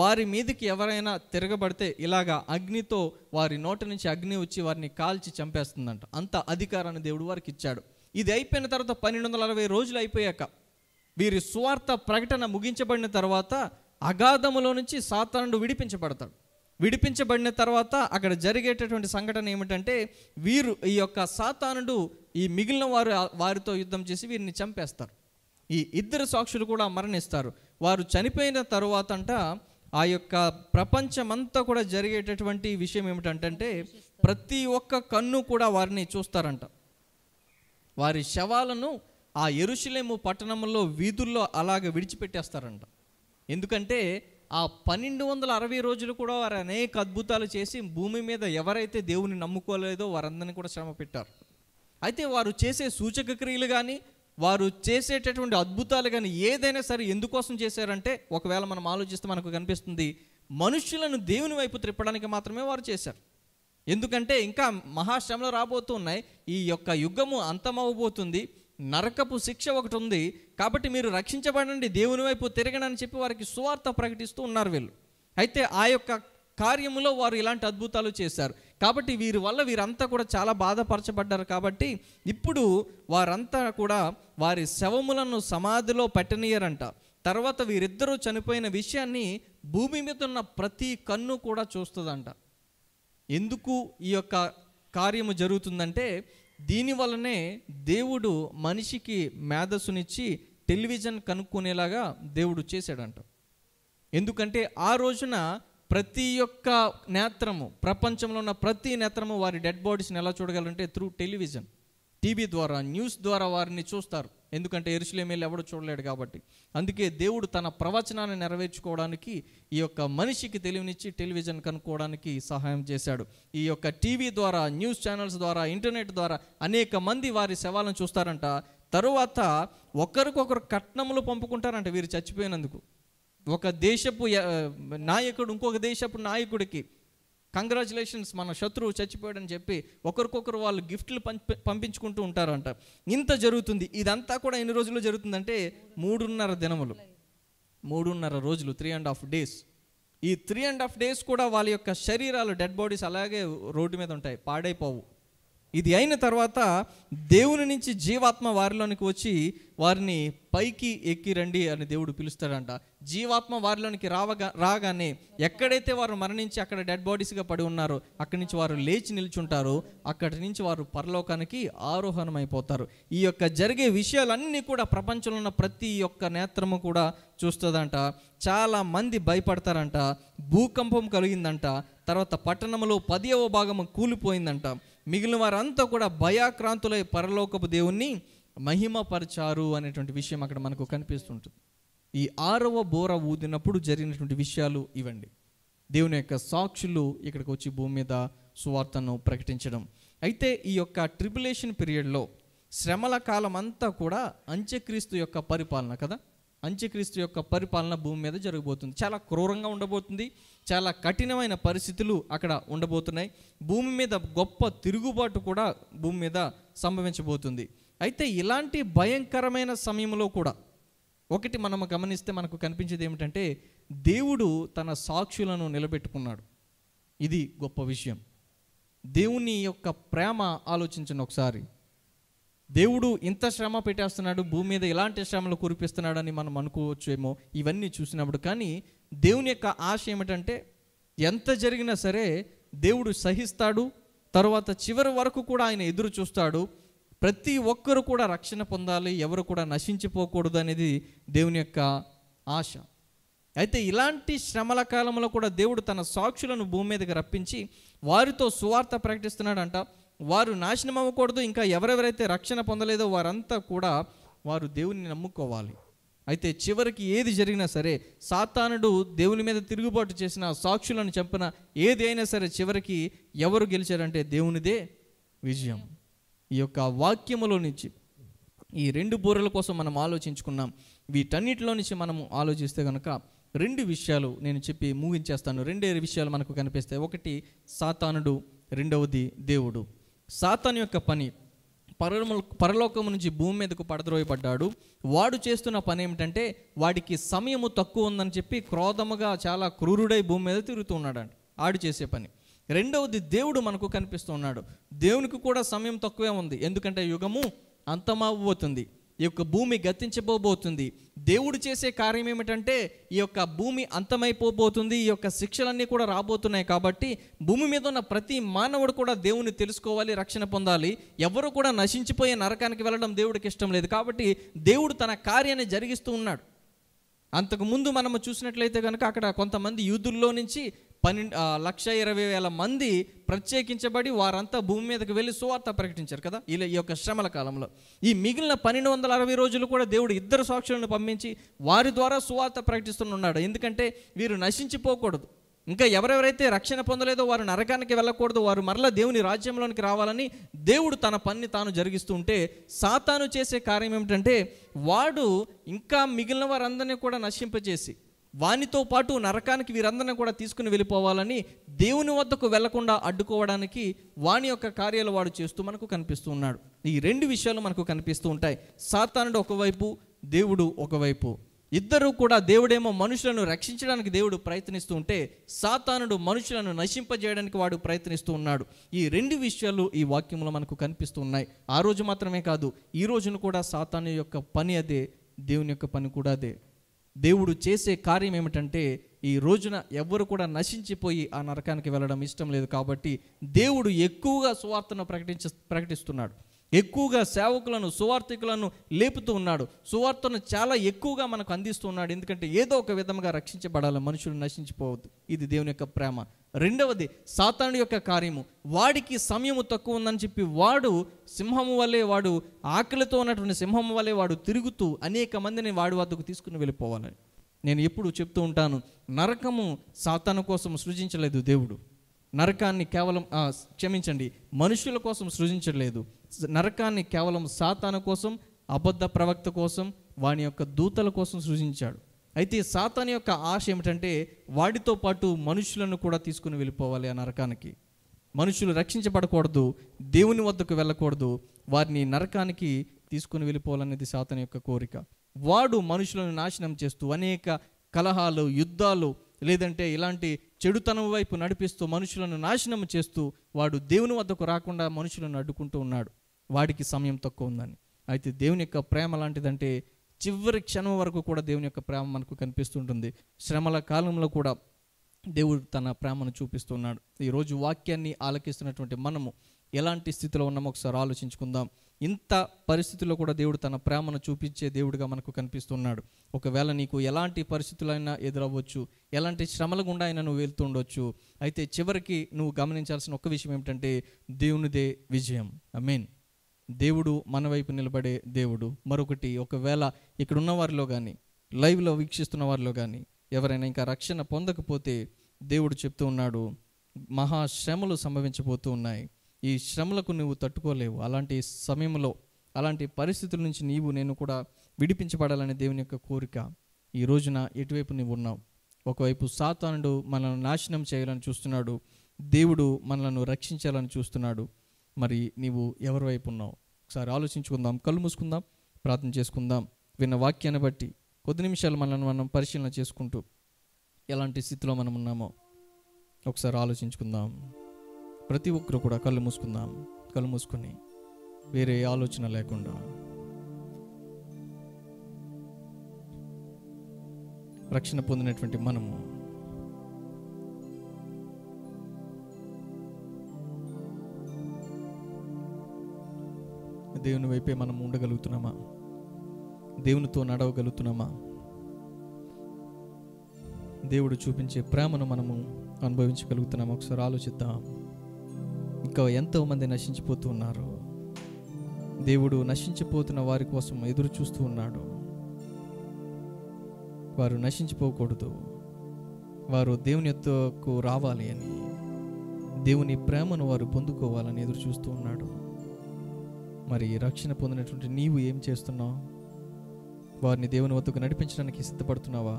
వారి మీదకి ఎవరైనా తిరగబడితే ఇలాగా అగ్నితో వారి నోట నుంచి అగ్ని వచ్చి వారిని కాల్చి చంపేస్తుందంట అంత అధికారాన్ని దేవుడు వారికి ఇచ్చాడు ఇది అయిపోయిన తర్వాత పన్నెండు వందల అరవై రోజులు అయిపోయాక వీరి స్వార్థ ప్రకటన ముగించబడిన తర్వాత అగాధములో నుంచి సాతానుడు విడిపించబడతాడు విడిపించబడిన తర్వాత అక్కడ జరిగేటటువంటి సంఘటన ఏమిటంటే వీరు ఈ యొక్క సాతానుడు ఈ మిగిలిన వారు వారితో యుద్ధం చేసి వీరిని చంపేస్తారు ఈ ఇద్దరు సాక్షులు కూడా మరణిస్తారు వారు చనిపోయిన తర్వాత అంట ఆ యొక్క ప్రపంచమంతా కూడా జరిగేటటువంటి విషయం ఏమిటంటే ప్రతి ఒక్క కన్ను కూడా వారిని చూస్తారంట వారి శవాలను ఆ ఎరుషులేము పట్టణంలో వీధుల్లో అలాగ విడిచిపెట్టేస్తారంట ఎందుకంటే ఆ పన్నెండు వందల అరవై రోజులు కూడా వారు అనేక అద్భుతాలు చేసి భూమి మీద ఎవరైతే దేవుని నమ్ముకోలేదో వారందరినీ కూడా శ్రమ పెట్టారు అయితే వారు చేసే సూచక క్రియలు కానీ వారు చేసేటటువంటి అద్భుతాలు కానీ ఏదైనా సరే ఎందుకోసం చేశారంటే ఒకవేళ మనం ఆలోచిస్తే మనకు కనిపిస్తుంది మనుషులను దేవుని వైపు త్రిప్పడానికి మాత్రమే వారు చేశారు ఎందుకంటే ఇంకా మహాశ్రమలు రాబోతున్నాయి ఈ యొక్క యుగము అంతమవబోతుంది నరకపు శిక్ష ఒకటి ఉంది కాబట్టి మీరు రక్షించబడండి దేవుని వైపు తిరగనని చెప్పి వారికి సువార్త ప్రకటిస్తూ ఉన్నారు వీళ్ళు అయితే ఆ యొక్క కార్యములో వారు ఇలాంటి అద్భుతాలు చేశారు కాబట్టి వీరి వల్ల వీరంతా కూడా చాలా బాధపరచబడ్డారు కాబట్టి ఇప్పుడు వారంతా కూడా వారి శవములను సమాధిలో పెట్టనీయరంట తర్వాత వీరిద్దరూ చనిపోయిన విషయాన్ని భూమి మీద ఉన్న ప్రతి కన్ను కూడా చూస్తుందంట ఎందుకు ఈ యొక్క కార్యము జరుగుతుందంటే దీని వలనే దేవుడు మనిషికి మేధస్సునిచ్చి టెలివిజన్ కనుక్కునేలాగా దేవుడు చేశాడంట ఎందుకంటే ఆ రోజున ప్రతి ఒక్క నేత్రము ప్రపంచంలో ఉన్న ప్రతి నేత్రము వారి డెడ్ బాడీస్ని ఎలా చూడగలంటే త్రూ టెలివిజన్ టీవీ ద్వారా న్యూస్ ద్వారా వారిని చూస్తారు ఎందుకంటే ఎరుసలేమేలు ఎవడు చూడలేడు కాబట్టి అందుకే దేవుడు తన ప్రవచనాన్ని నెరవేర్చుకోవడానికి ఈ యొక్క మనిషికి తెలివినిచ్చి టెలివిజన్ కనుక్కోవడానికి సహాయం చేశాడు ఈ యొక్క టీవీ ద్వారా న్యూస్ ఛానల్స్ ద్వారా ఇంటర్నెట్ ద్వారా అనేక మంది వారి శవాలను చూస్తారంట తరువాత ఒకరికొకరు కట్నములు పంపుకుంటారంట వీరు చచ్చిపోయినందుకు ఒక దేశపు నాయకుడు ఇంకొక దేశపు నాయకుడికి కంగ్రాచులేషన్స్ మన శత్రువు చచ్చిపోయాడని చెప్పి ఒకరికొకరు వాళ్ళు గిఫ్ట్లు పంపి పంపించుకుంటూ ఉంటారంట ఇంత జరుగుతుంది ఇదంతా కూడా ఎన్ని రోజుల్లో జరుగుతుందంటే మూడున్నర దినములు మూడున్నర రోజులు త్రీ అండ్ హాఫ్ డేస్ ఈ త్రీ అండ్ హాఫ్ డేస్ కూడా వాళ్ళ యొక్క శరీరాలు డెడ్ బాడీస్ అలాగే రోడ్డు మీద ఉంటాయి పాడైపోవు ఇది అయిన తర్వాత దేవుని నుంచి జీవాత్మ వారిలోనికి వచ్చి వారిని పైకి ఎక్కి రండి అని దేవుడు పిలుస్తాడంట జీవాత్మ వారిలోనికి రావగా రాగానే ఎక్కడైతే వారు మరణించి అక్కడ డెడ్ బాడీస్గా పడి ఉన్నారో అక్కడి నుంచి వారు లేచి నిల్చుంటారో అక్కడి నుంచి వారు పరలోకానికి ఆరోహణమైపోతారు ఈ యొక్క జరిగే విషయాలన్నీ కూడా ప్రపంచంలో ఉన్న ప్రతి ఒక్క నేత్రము కూడా చూస్తుందంట చాలా మంది భయపడతారంట భూకంపం కలిగిందంట తర్వాత పట్టణంలో పదియవ భాగము కూలిపోయిందంట మిగిలిన వారంతా కూడా భయాక్రాంతులై పరలోకపు దేవుణ్ణి మహిమపరిచారు అనేటువంటి విషయం అక్కడ మనకు కనిపిస్తుంటుంది ఈ ఆరవ బోర ఊదినప్పుడు జరిగినటువంటి విషయాలు ఇవండి దేవుని యొక్క సాక్షులు ఇక్కడికి వచ్చి భూమి మీద సువార్తను ప్రకటించడం అయితే ఈ యొక్క ట్రిబులేషన్ పీరియడ్లో శ్రమల కాలం అంతా కూడా అంత్యక్రీస్తు యొక్క పరిపాలన కదా అంత్యక్రీస్తు యొక్క పరిపాలన భూమి మీద జరగబోతుంది చాలా క్రూరంగా ఉండబోతుంది చాలా కఠినమైన పరిస్థితులు అక్కడ ఉండబోతున్నాయి భూమి మీద గొప్ప తిరుగుబాటు కూడా భూమి మీద సంభవించబోతుంది అయితే ఇలాంటి భయంకరమైన సమయంలో కూడా ఒకటి మనం గమనిస్తే మనకు కనిపించేది ఏమిటంటే దేవుడు తన సాక్షులను నిలబెట్టుకున్నాడు ఇది గొప్ప విషయం దేవుని యొక్క ప్రేమ ఆలోచించండి ఒకసారి దేవుడు ఇంత శ్రమ పెట్టేస్తున్నాడు భూమి మీద ఇలాంటి శ్రమలు కురిపిస్తున్నాడని మనం అనుకోవచ్చేమో ఇవన్నీ చూసినప్పుడు కానీ దేవుని యొక్క ఆశ ఏమిటంటే ఎంత జరిగినా సరే దేవుడు సహిస్తాడు తర్వాత చివరి వరకు కూడా ఆయన ఎదురు చూస్తాడు ప్రతి ఒక్కరు కూడా రక్షణ పొందాలి ఎవరు కూడా నశించిపోకూడదు అనేది దేవుని యొక్క ఆశ అయితే ఇలాంటి శ్రమల కాలంలో కూడా దేవుడు తన సాక్షులను భూమి మీదకి రప్పించి వారితో సువార్త ప్రకటిస్తున్నాడంట వారు నాశనం అవ్వకూడదు ఇంకా ఎవరెవరైతే రక్షణ పొందలేదో వారంతా కూడా వారు దేవుని నమ్ముకోవాలి అయితే చివరికి ఏది జరిగినా సరే సాతానుడు దేవుని మీద తిరుగుబాటు చేసిన సాక్షులను చంపిన ఏది అయినా సరే చివరికి ఎవరు గెలిచారంటే దేవునిదే విజయం ఈ యొక్క వాక్యములో నుంచి ఈ రెండు బూరల కోసం మనం ఆలోచించుకున్నాం వీటన్నిటిలో నుంచి మనము ఆలోచిస్తే కనుక రెండు విషయాలు నేను చెప్పి ముగించేస్తాను రెండే విషయాలు మనకు కనిపిస్తాయి ఒకటి సాతానుడు రెండవది దేవుడు సాతాను యొక్క పని పరము పరలోకము నుంచి భూమి మీదకు పడద్రోయపడ్డాడు వాడు చేస్తున్న పని ఏమిటంటే వాడికి సమయము తక్కువ ఉందని చెప్పి క్రోధముగా చాలా క్రూరుడై భూమి మీద తిరుగుతూ ఉన్నాడు ఆడు చేసే పని రెండవది దేవుడు మనకు కనిపిస్తూ ఉన్నాడు దేవునికి కూడా సమయం తక్కువే ఉంది ఎందుకంటే యుగము అంతమవుతుంది ఈ యొక్క భూమి గతించబోబోతుంది దేవుడు చేసే కార్యం ఏమిటంటే ఈ యొక్క భూమి అంతమైపోబోతుంది ఈ యొక్క శిక్షలన్నీ కూడా రాబోతున్నాయి కాబట్టి భూమి మీద ఉన్న ప్రతి మానవుడు కూడా దేవుని తెలుసుకోవాలి రక్షణ పొందాలి ఎవరు కూడా నశించిపోయే నరకానికి వెళ్ళడం దేవుడికి ఇష్టం లేదు కాబట్టి దేవుడు తన కార్యాన్ని జరిగిస్తూ ఉన్నాడు అంతకుముందు మనము చూసినట్లయితే కనుక అక్కడ కొంతమంది యూదుల్లో నుంచి పన్నె లక్ష ఇరవై వేల మంది ప్రత్యేకించబడి వారంతా భూమి మీదకి వెళ్ళి సువార్త ప్రకటించారు కదా ఇలా ఈ యొక్క శ్రమల కాలంలో ఈ మిగిలిన పన్నెండు వందల అరవై రోజులు కూడా దేవుడు ఇద్దరు సాక్షులను పంపించి వారి ద్వారా సువార్త ప్రకటిస్తున్నాడు ఎందుకంటే వీరు నశించిపోకూడదు ఇంకా ఎవరెవరైతే రక్షణ పొందలేదో వారు నరకానికి వెళ్ళకూడదు వారు మరలా దేవుని రాజ్యంలోనికి రావాలని దేవుడు తన పని తాను జరిగిస్తుంటే సాతాను చేసే కార్యం ఏమిటంటే వాడు ఇంకా మిగిలిన వారందరినీ కూడా నశింపజేసి వానితో పాటు నరకానికి వీరందరిని కూడా తీసుకుని వెళ్ళిపోవాలని దేవుని వద్దకు వెళ్లకుండా అడ్డుకోవడానికి వాని యొక్క కార్యాలు వాడు చేస్తూ మనకు కనిపిస్తూ ఉన్నాడు ఈ రెండు విషయాలు మనకు కనిపిస్తూ ఉంటాయి సాతానుడు ఒకవైపు దేవుడు ఒకవైపు ఇద్దరూ కూడా దేవుడేమో మనుషులను రక్షించడానికి దేవుడు ప్రయత్నిస్తూ ఉంటే సాతానుడు మనుషులను నశింపజేయడానికి వాడు ప్రయత్నిస్తూ ఉన్నాడు ఈ రెండు విషయాలు ఈ వాక్యంలో మనకు కనిపిస్తూ ఉన్నాయి ఆ రోజు మాత్రమే కాదు ఈ రోజును కూడా సాతాను యొక్క పని అదే దేవుని యొక్క పని కూడా అదే దేవుడు చేసే కార్యం ఏమిటంటే ఈ రోజున ఎవ్వరు కూడా నశించిపోయి ఆ నరకానికి వెళ్ళడం ఇష్టం లేదు కాబట్టి దేవుడు ఎక్కువగా సువార్తను ప్రకటించ ప్రకటిస్తున్నాడు ఎక్కువగా సేవకులను సువార్థికులను లేపుతూ ఉన్నాడు సువార్తను చాలా ఎక్కువగా మనకు అందిస్తూ ఉన్నాడు ఎందుకంటే ఏదో ఒక విధంగా రక్షించబడాలి మనుషులు నశించిపోవద్దు ఇది దేవుని యొక్క ప్రేమ రెండవది సాతాను యొక్క కార్యము వాడికి సమయము తక్కువ ఉందని చెప్పి వాడు సింహము వల్లే వాడు ఆకలితో ఉన్నటువంటి సింహం వల్లే వాడు తిరుగుతూ అనేక మందిని వాడి వద్దకు తీసుకుని వెళ్ళిపోవాలని నేను ఎప్పుడు చెప్తూ ఉంటాను నరకము సాతాను కోసం సృజించలేదు దేవుడు నరకాన్ని కేవలం క్షమించండి మనుషుల కోసం సృజించలేదు నరకాన్ని కేవలం సాతాన కోసం అబద్ధ ప్రవక్త కోసం వాని యొక్క దూతల కోసం సృజించాడు అయితే సాతాన్ యొక్క ఆశ ఏమిటంటే వాడితో పాటు మనుషులను కూడా తీసుకుని వెళ్ళిపోవాలి ఆ నరకానికి మనుషులు రక్షించబడకూడదు దేవుని వద్దకు వెళ్ళకూడదు వారిని నరకానికి తీసుకుని వెళ్ళిపోవాలనేది సాతాన్ యొక్క కోరిక వాడు మనుషులను నాశనం చేస్తూ అనేక కలహాలు యుద్ధాలు లేదంటే ఇలాంటి చెడుతనం వైపు నడిపిస్తూ మనుషులను నాశనం చేస్తూ వాడు దేవుని వద్దకు రాకుండా మనుషులను అడ్డుకుంటూ ఉన్నాడు వాడికి సమయం తక్కువ ఉందని అయితే దేవుని యొక్క ప్రేమ లాంటిదంటే చివరి క్షణం వరకు కూడా దేవుని యొక్క ప్రేమ మనకు కనిపిస్తుంటుంది శ్రమల కాలంలో కూడా దేవుడు తన ప్రేమను చూపిస్తున్నాడు ఈరోజు వాక్యాన్ని ఆలకిస్తున్నటువంటి మనము ఎలాంటి స్థితిలో ఉన్నామో ఒకసారి ఆలోచించుకుందాం ఇంత పరిస్థితుల్లో కూడా దేవుడు తన ప్రేమను చూపించే దేవుడిగా మనకు కనిపిస్తున్నాడు ఒకవేళ నీకు ఎలాంటి పరిస్థితులైనా ఎదురవ్వచ్చు ఎలాంటి శ్రమల గుండా అయినా నువ్వు వెళ్తుండొచ్చు అయితే చివరికి నువ్వు గమనించాల్సిన ఒక విషయం ఏమిటంటే దేవునిదే విజయం ఐ మీన్ దేవుడు మన వైపు నిలబడే దేవుడు మరొకటి ఒకవేళ ఇక్కడ ఉన్న వారిలో కానీ లైవ్లో వీక్షిస్తున్న వారిలో కానీ ఎవరైనా ఇంకా రక్షణ పొందకపోతే దేవుడు చెప్తూ ఉన్నాడు మహాశ్రమలు సంభవించబోతూ ఉన్నాయి ఈ శ్రమలకు నువ్వు తట్టుకోలేవు అలాంటి సమయంలో అలాంటి పరిస్థితుల నుంచి నీవు నేను కూడా విడిపించబడాలనే దేవుని యొక్క కోరిక ఈ రోజున ఎటువైపు నువ్వు ఉన్నావు ఒకవైపు సాతానుడు మనల్ని నాశనం చేయాలని చూస్తున్నాడు దేవుడు మనలను రక్షించాలని చూస్తున్నాడు మరి నీవు ఎవరి వైపు ఉన్నావు ఒకసారి ఆలోచించుకుందాం కళ్ళు మూసుకుందాం ప్రార్థన చేసుకుందాం విన్న వాక్యాన్ని బట్టి కొద్ది నిమిషాలు మనల్ని మనం పరిశీలన చేసుకుంటూ ఎలాంటి స్థితిలో మనం ఉన్నామో ఒకసారి ఆలోచించుకుందాం ప్రతి ఒక్కరు కూడా కళ్ళు మూసుకుందాం కళ్ళు మూసుకొని వేరే ఆలోచన లేకుండా రక్షణ పొందినటువంటి మనము దేవుని వైపే మనం ఉండగలుగుతున్నామా దేవునితో నడవగలుగుతున్నామా దేవుడు చూపించే ప్రేమను మనము అనుభవించగలుగుతున్నాము ఒకసారి ఆలోచిద్దాం ఇంకా ఎంతోమంది నశించిపోతూ ఉన్నారు దేవుడు నశించిపోతున్న వారి కోసం ఎదురు చూస్తూ ఉన్నాడు వారు నశించిపోకూడదు వారు దేవుని ఎత్తుకు రావాలి అని దేవుని ప్రేమను వారు పొందుకోవాలని ఎదురు చూస్తూ ఉన్నాడు మరి రక్షణ పొందినటువంటి నీవు ఏం చేస్తున్నావు వారిని దేవుని వద్దకు నడిపించడానికి సిద్ధపడుతున్నావా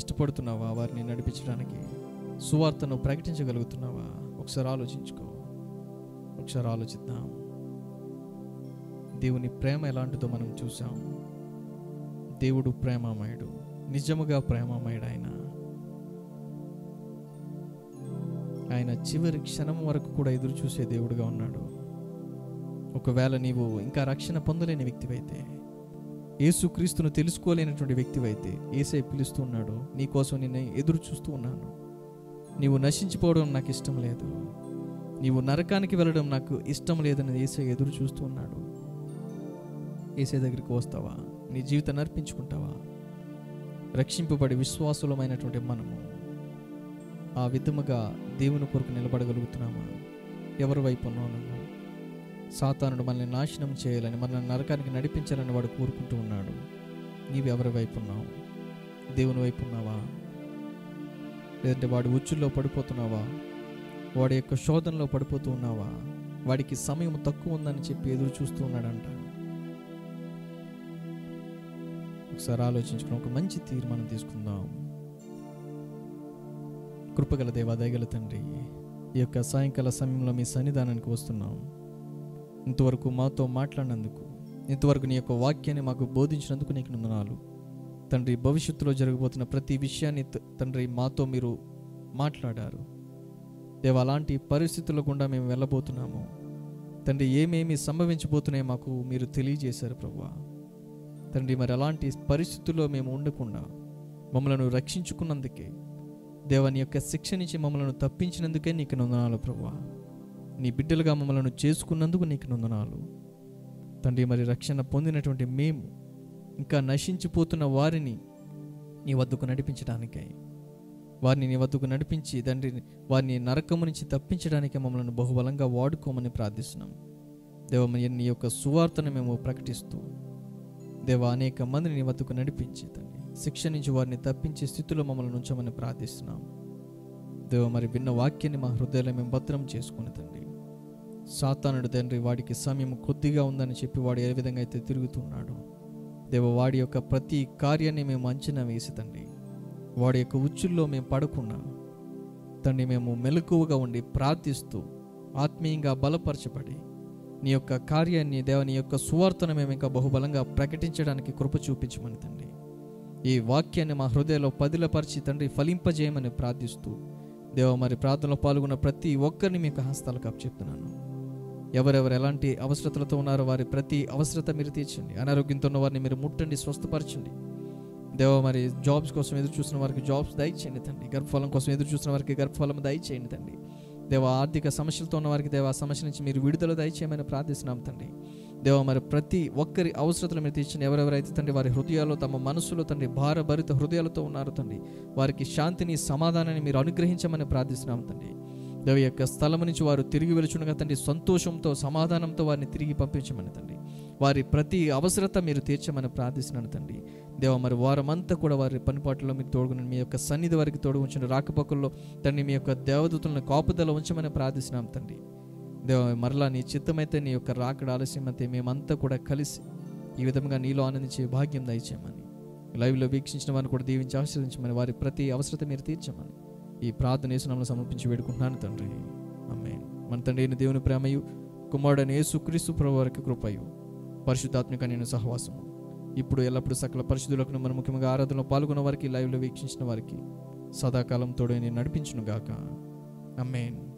ఇష్టపడుతున్నావా వారిని నడిపించడానికి సువార్తను ప్రకటించగలుగుతున్నావా ఒకసారి ఆలోచించుకో ఒకసారి ఆలోచిద్దాం దేవుని ప్రేమ ఎలాంటిదో మనం చూసాం దేవుడు ప్రేమమయుడు నిజముగా ప్రేమమయుడు ఆయన ఆయన చివరి క్షణం వరకు కూడా ఎదురు చూసే దేవుడుగా ఉన్నాడు ఒకవేళ నీవు ఇంకా రక్షణ పొందలేని వ్యక్తివైతే క్రీస్తును తెలుసుకోలేనటువంటి వ్యక్తివైతే ఏసై పిలుస్తూ ఉన్నాడు నీకోసం నిన్ను ఎదురు చూస్తూ ఉన్నాను నీవు నశించిపోవడం నాకు ఇష్టం లేదు నీవు నరకానికి వెళ్ళడం నాకు ఇష్టం లేదని ఏసే ఎదురు చూస్తూ ఉన్నాడు ఏసే దగ్గరికి వస్తావా నీ జీవితం నర్పించుకుంటావా రక్షింపబడి విశ్వాసులమైనటువంటి మనము ఆ విధముగా దేవుని కొరకు నిలబడగలుగుతున్నామా ఎవరి వైపు ఉన్నాను సాతానుడు మనల్ని నాశనం చేయాలని మనల్ని నరకానికి నడిపించాలని వాడు కోరుకుంటూ ఉన్నాడు నీవెవరి వైపు ఉన్నావు దేవుని వైపు ఉన్నావా లేదంటే వాడు ఉచ్చుల్లో పడిపోతున్నావా వాడి యొక్క శోధనలో పడిపోతూ ఉన్నావా వాడికి సమయం తక్కువ ఉందని చెప్పి ఎదురు చూస్తూ ఉన్నాడంట ఒకసారి ఆలోచించుకుని ఒక మంచి తీర్మానం తీసుకుందాం కృపగల దేవా దయగల తండ్రి ఈ యొక్క సాయంకాల సమయంలో మీ సన్నిధానానికి వస్తున్నాం ఇంతవరకు మాతో మాట్లాడినందుకు ఇంతవరకు నీ యొక్క వాక్యాన్ని మాకు బోధించినందుకు నీకు నందనాలు తండ్రి భవిష్యత్తులో జరగబోతున్న ప్రతి విషయాన్ని తండ్రి మాతో మీరు మాట్లాడారు దేవ అలాంటి పరిస్థితుల గుండా మేము వెళ్ళబోతున్నాము తండ్రి ఏమేమి సంభవించబోతున్నాయో మాకు మీరు తెలియజేశారు ప్రభు తండ్రి మరి అలాంటి పరిస్థితుల్లో మేము ఉండకుండా మమ్మలను రక్షించుకున్నందుకే దేవాని యొక్క శిక్ష నుంచి మమ్మలను తప్పించినందుకే నీకు నందనాలు ప్రభు నీ బిడ్డలుగా మమ్మలను చేసుకున్నందుకు నీకు నందనాలు తండ్రి మరి రక్షణ పొందినటువంటి మేము ఇంకా నశించిపోతున్న వారిని నీ వద్దకు నడిపించడానికై వారిని నీ వద్దకు నడిపించి తండ్రి వారిని నరకము నుంచి తప్పించడానికి మమ్మల్ని బహుబలంగా వాడుకోమని ప్రార్థిస్తున్నాం దేవ నీ యొక్క సువార్తను మేము ప్రకటిస్తూ దేవ అనేక మందిని నీ వద్దకు నడిపించి తండ్రి శిక్ష నుంచి వారిని తప్పించే స్థితిలో మమ్మల్ని ఉంచమని ప్రార్థిస్తున్నాం దేవ మరి విన్న వాక్యాన్ని మా హృదయాలు మేము భద్రం చేసుకుని తండ్రి సాతానుడు తండ్రి వాడికి సమయం కొద్దిగా ఉందని చెప్పి వాడు ఏ విధంగా అయితే తిరుగుతున్నాడు దేవ వాడి యొక్క ప్రతి కార్యాన్ని మేము అంచనా వేసి తండ్రి వాడి యొక్క ఉచ్చుల్లో మేము పడుకున్నా తండ్రి మేము మెలకువగా ఉండి ప్రార్థిస్తూ ఆత్మీయంగా బలపరచబడి నీ యొక్క కార్యాన్ని దేవ నీ యొక్క సువార్తను మేము ఇంకా బహుబలంగా ప్రకటించడానికి కృప చూపించమని తండ్రి ఈ వాక్యాన్ని మా హృదయంలో పదిలపరిచి తండ్రి ఫలింపజేయమని ప్రార్థిస్తూ దేవ మరి ప్రార్థనలో పాల్గొన్న ప్రతి ఒక్కరిని మీకు హస్తాలకు అప్పచెప్తున్నాను ఎవరెవరు ఎలాంటి అవసరతలతో ఉన్నారో వారి ప్రతి అవసరత మీరు తీర్చండి అనారోగ్యంతో ఉన్న వారిని మీరు ముట్టండి స్వస్థపరచండి దేవ మరి జాబ్స్ కోసం ఎదురు చూసిన వారికి జాబ్స్ దయచేయండి తండ్రి గర్భఫలం కోసం ఎదురు చూసిన వారికి గర్భఫలం దయచేయండి తండ్రి దేవ ఆర్థిక సమస్యలతో ఉన్న వారికి దేవ సమస్య నుంచి మీరు విడుదల దయచేయమని ప్రార్థిస్తున్నాం తండ్రి దేవ మరి ప్రతి ఒక్కరి అవసరతలు మీరు తీర్చిన ఎవరెవరైతే తండ్రి వారి హృదయాలు తమ మనసులో తండ్రి భారభరిత హృదయాలతో ఉన్నారు తండ్రి వారికి శాంతిని సమాధానాన్ని మీరు అనుగ్రహించమని ప్రార్థిస్తున్నాం తండ్రి దేవ యొక్క స్థలం నుంచి వారు తిరిగి వెలుచుండగా తండ్రి సంతోషంతో సమాధానంతో వారిని తిరిగి పంపించమని తండ్రి వారి ప్రతి అవసరత మీరు తీర్చమని ప్రార్థిస్తున్నాను తండ్రి దేవ మరి వారమంతా కూడా వారి పనిపాట్లలో మీరు తోడుకుని మీ యొక్క సన్నిధి వారికి తోడు ఉంచండి రాకపోకల్లో తండ్రి మీ యొక్క దేవదూతులను కాపుదల ఉంచమని ప్రార్థిస్తున్నాం తండ్రి దేవ మరలా నీ చిత్తమైతే నీ యొక్క రాకడ ఆలస్యం అయితే మేమంతా కూడా కలిసి ఈ విధంగా నీలో ఆనందించే భాగ్యం దయచేయమని లైవ్లో వీక్షించిన వారిని కూడా దీవించి ఆశీర్వించమని వారి ప్రతి అవసరత మీరు తీర్చమని ఈ ప్రార్థన యేసునామను సమర్పించి వేడుకుంటున్నాను తండ్రి అమ్మే మన తండ్రి దేవుని ప్రేమయు కుమారుడని క్రీస్తు ప్రభు వారికి కృపయు పరిశుద్ధాత్మిక నేను సహవాసము ఇప్పుడు ఎల్లప్పుడు సకల పరిశుద్ధులకు మన ముఖ్యంగా ఆరాధనలో పాల్గొన్న వారికి లైవ్లో వీక్షించిన వారికి సదాకాలంతో నేను నడిపించును గాక అమ్మేను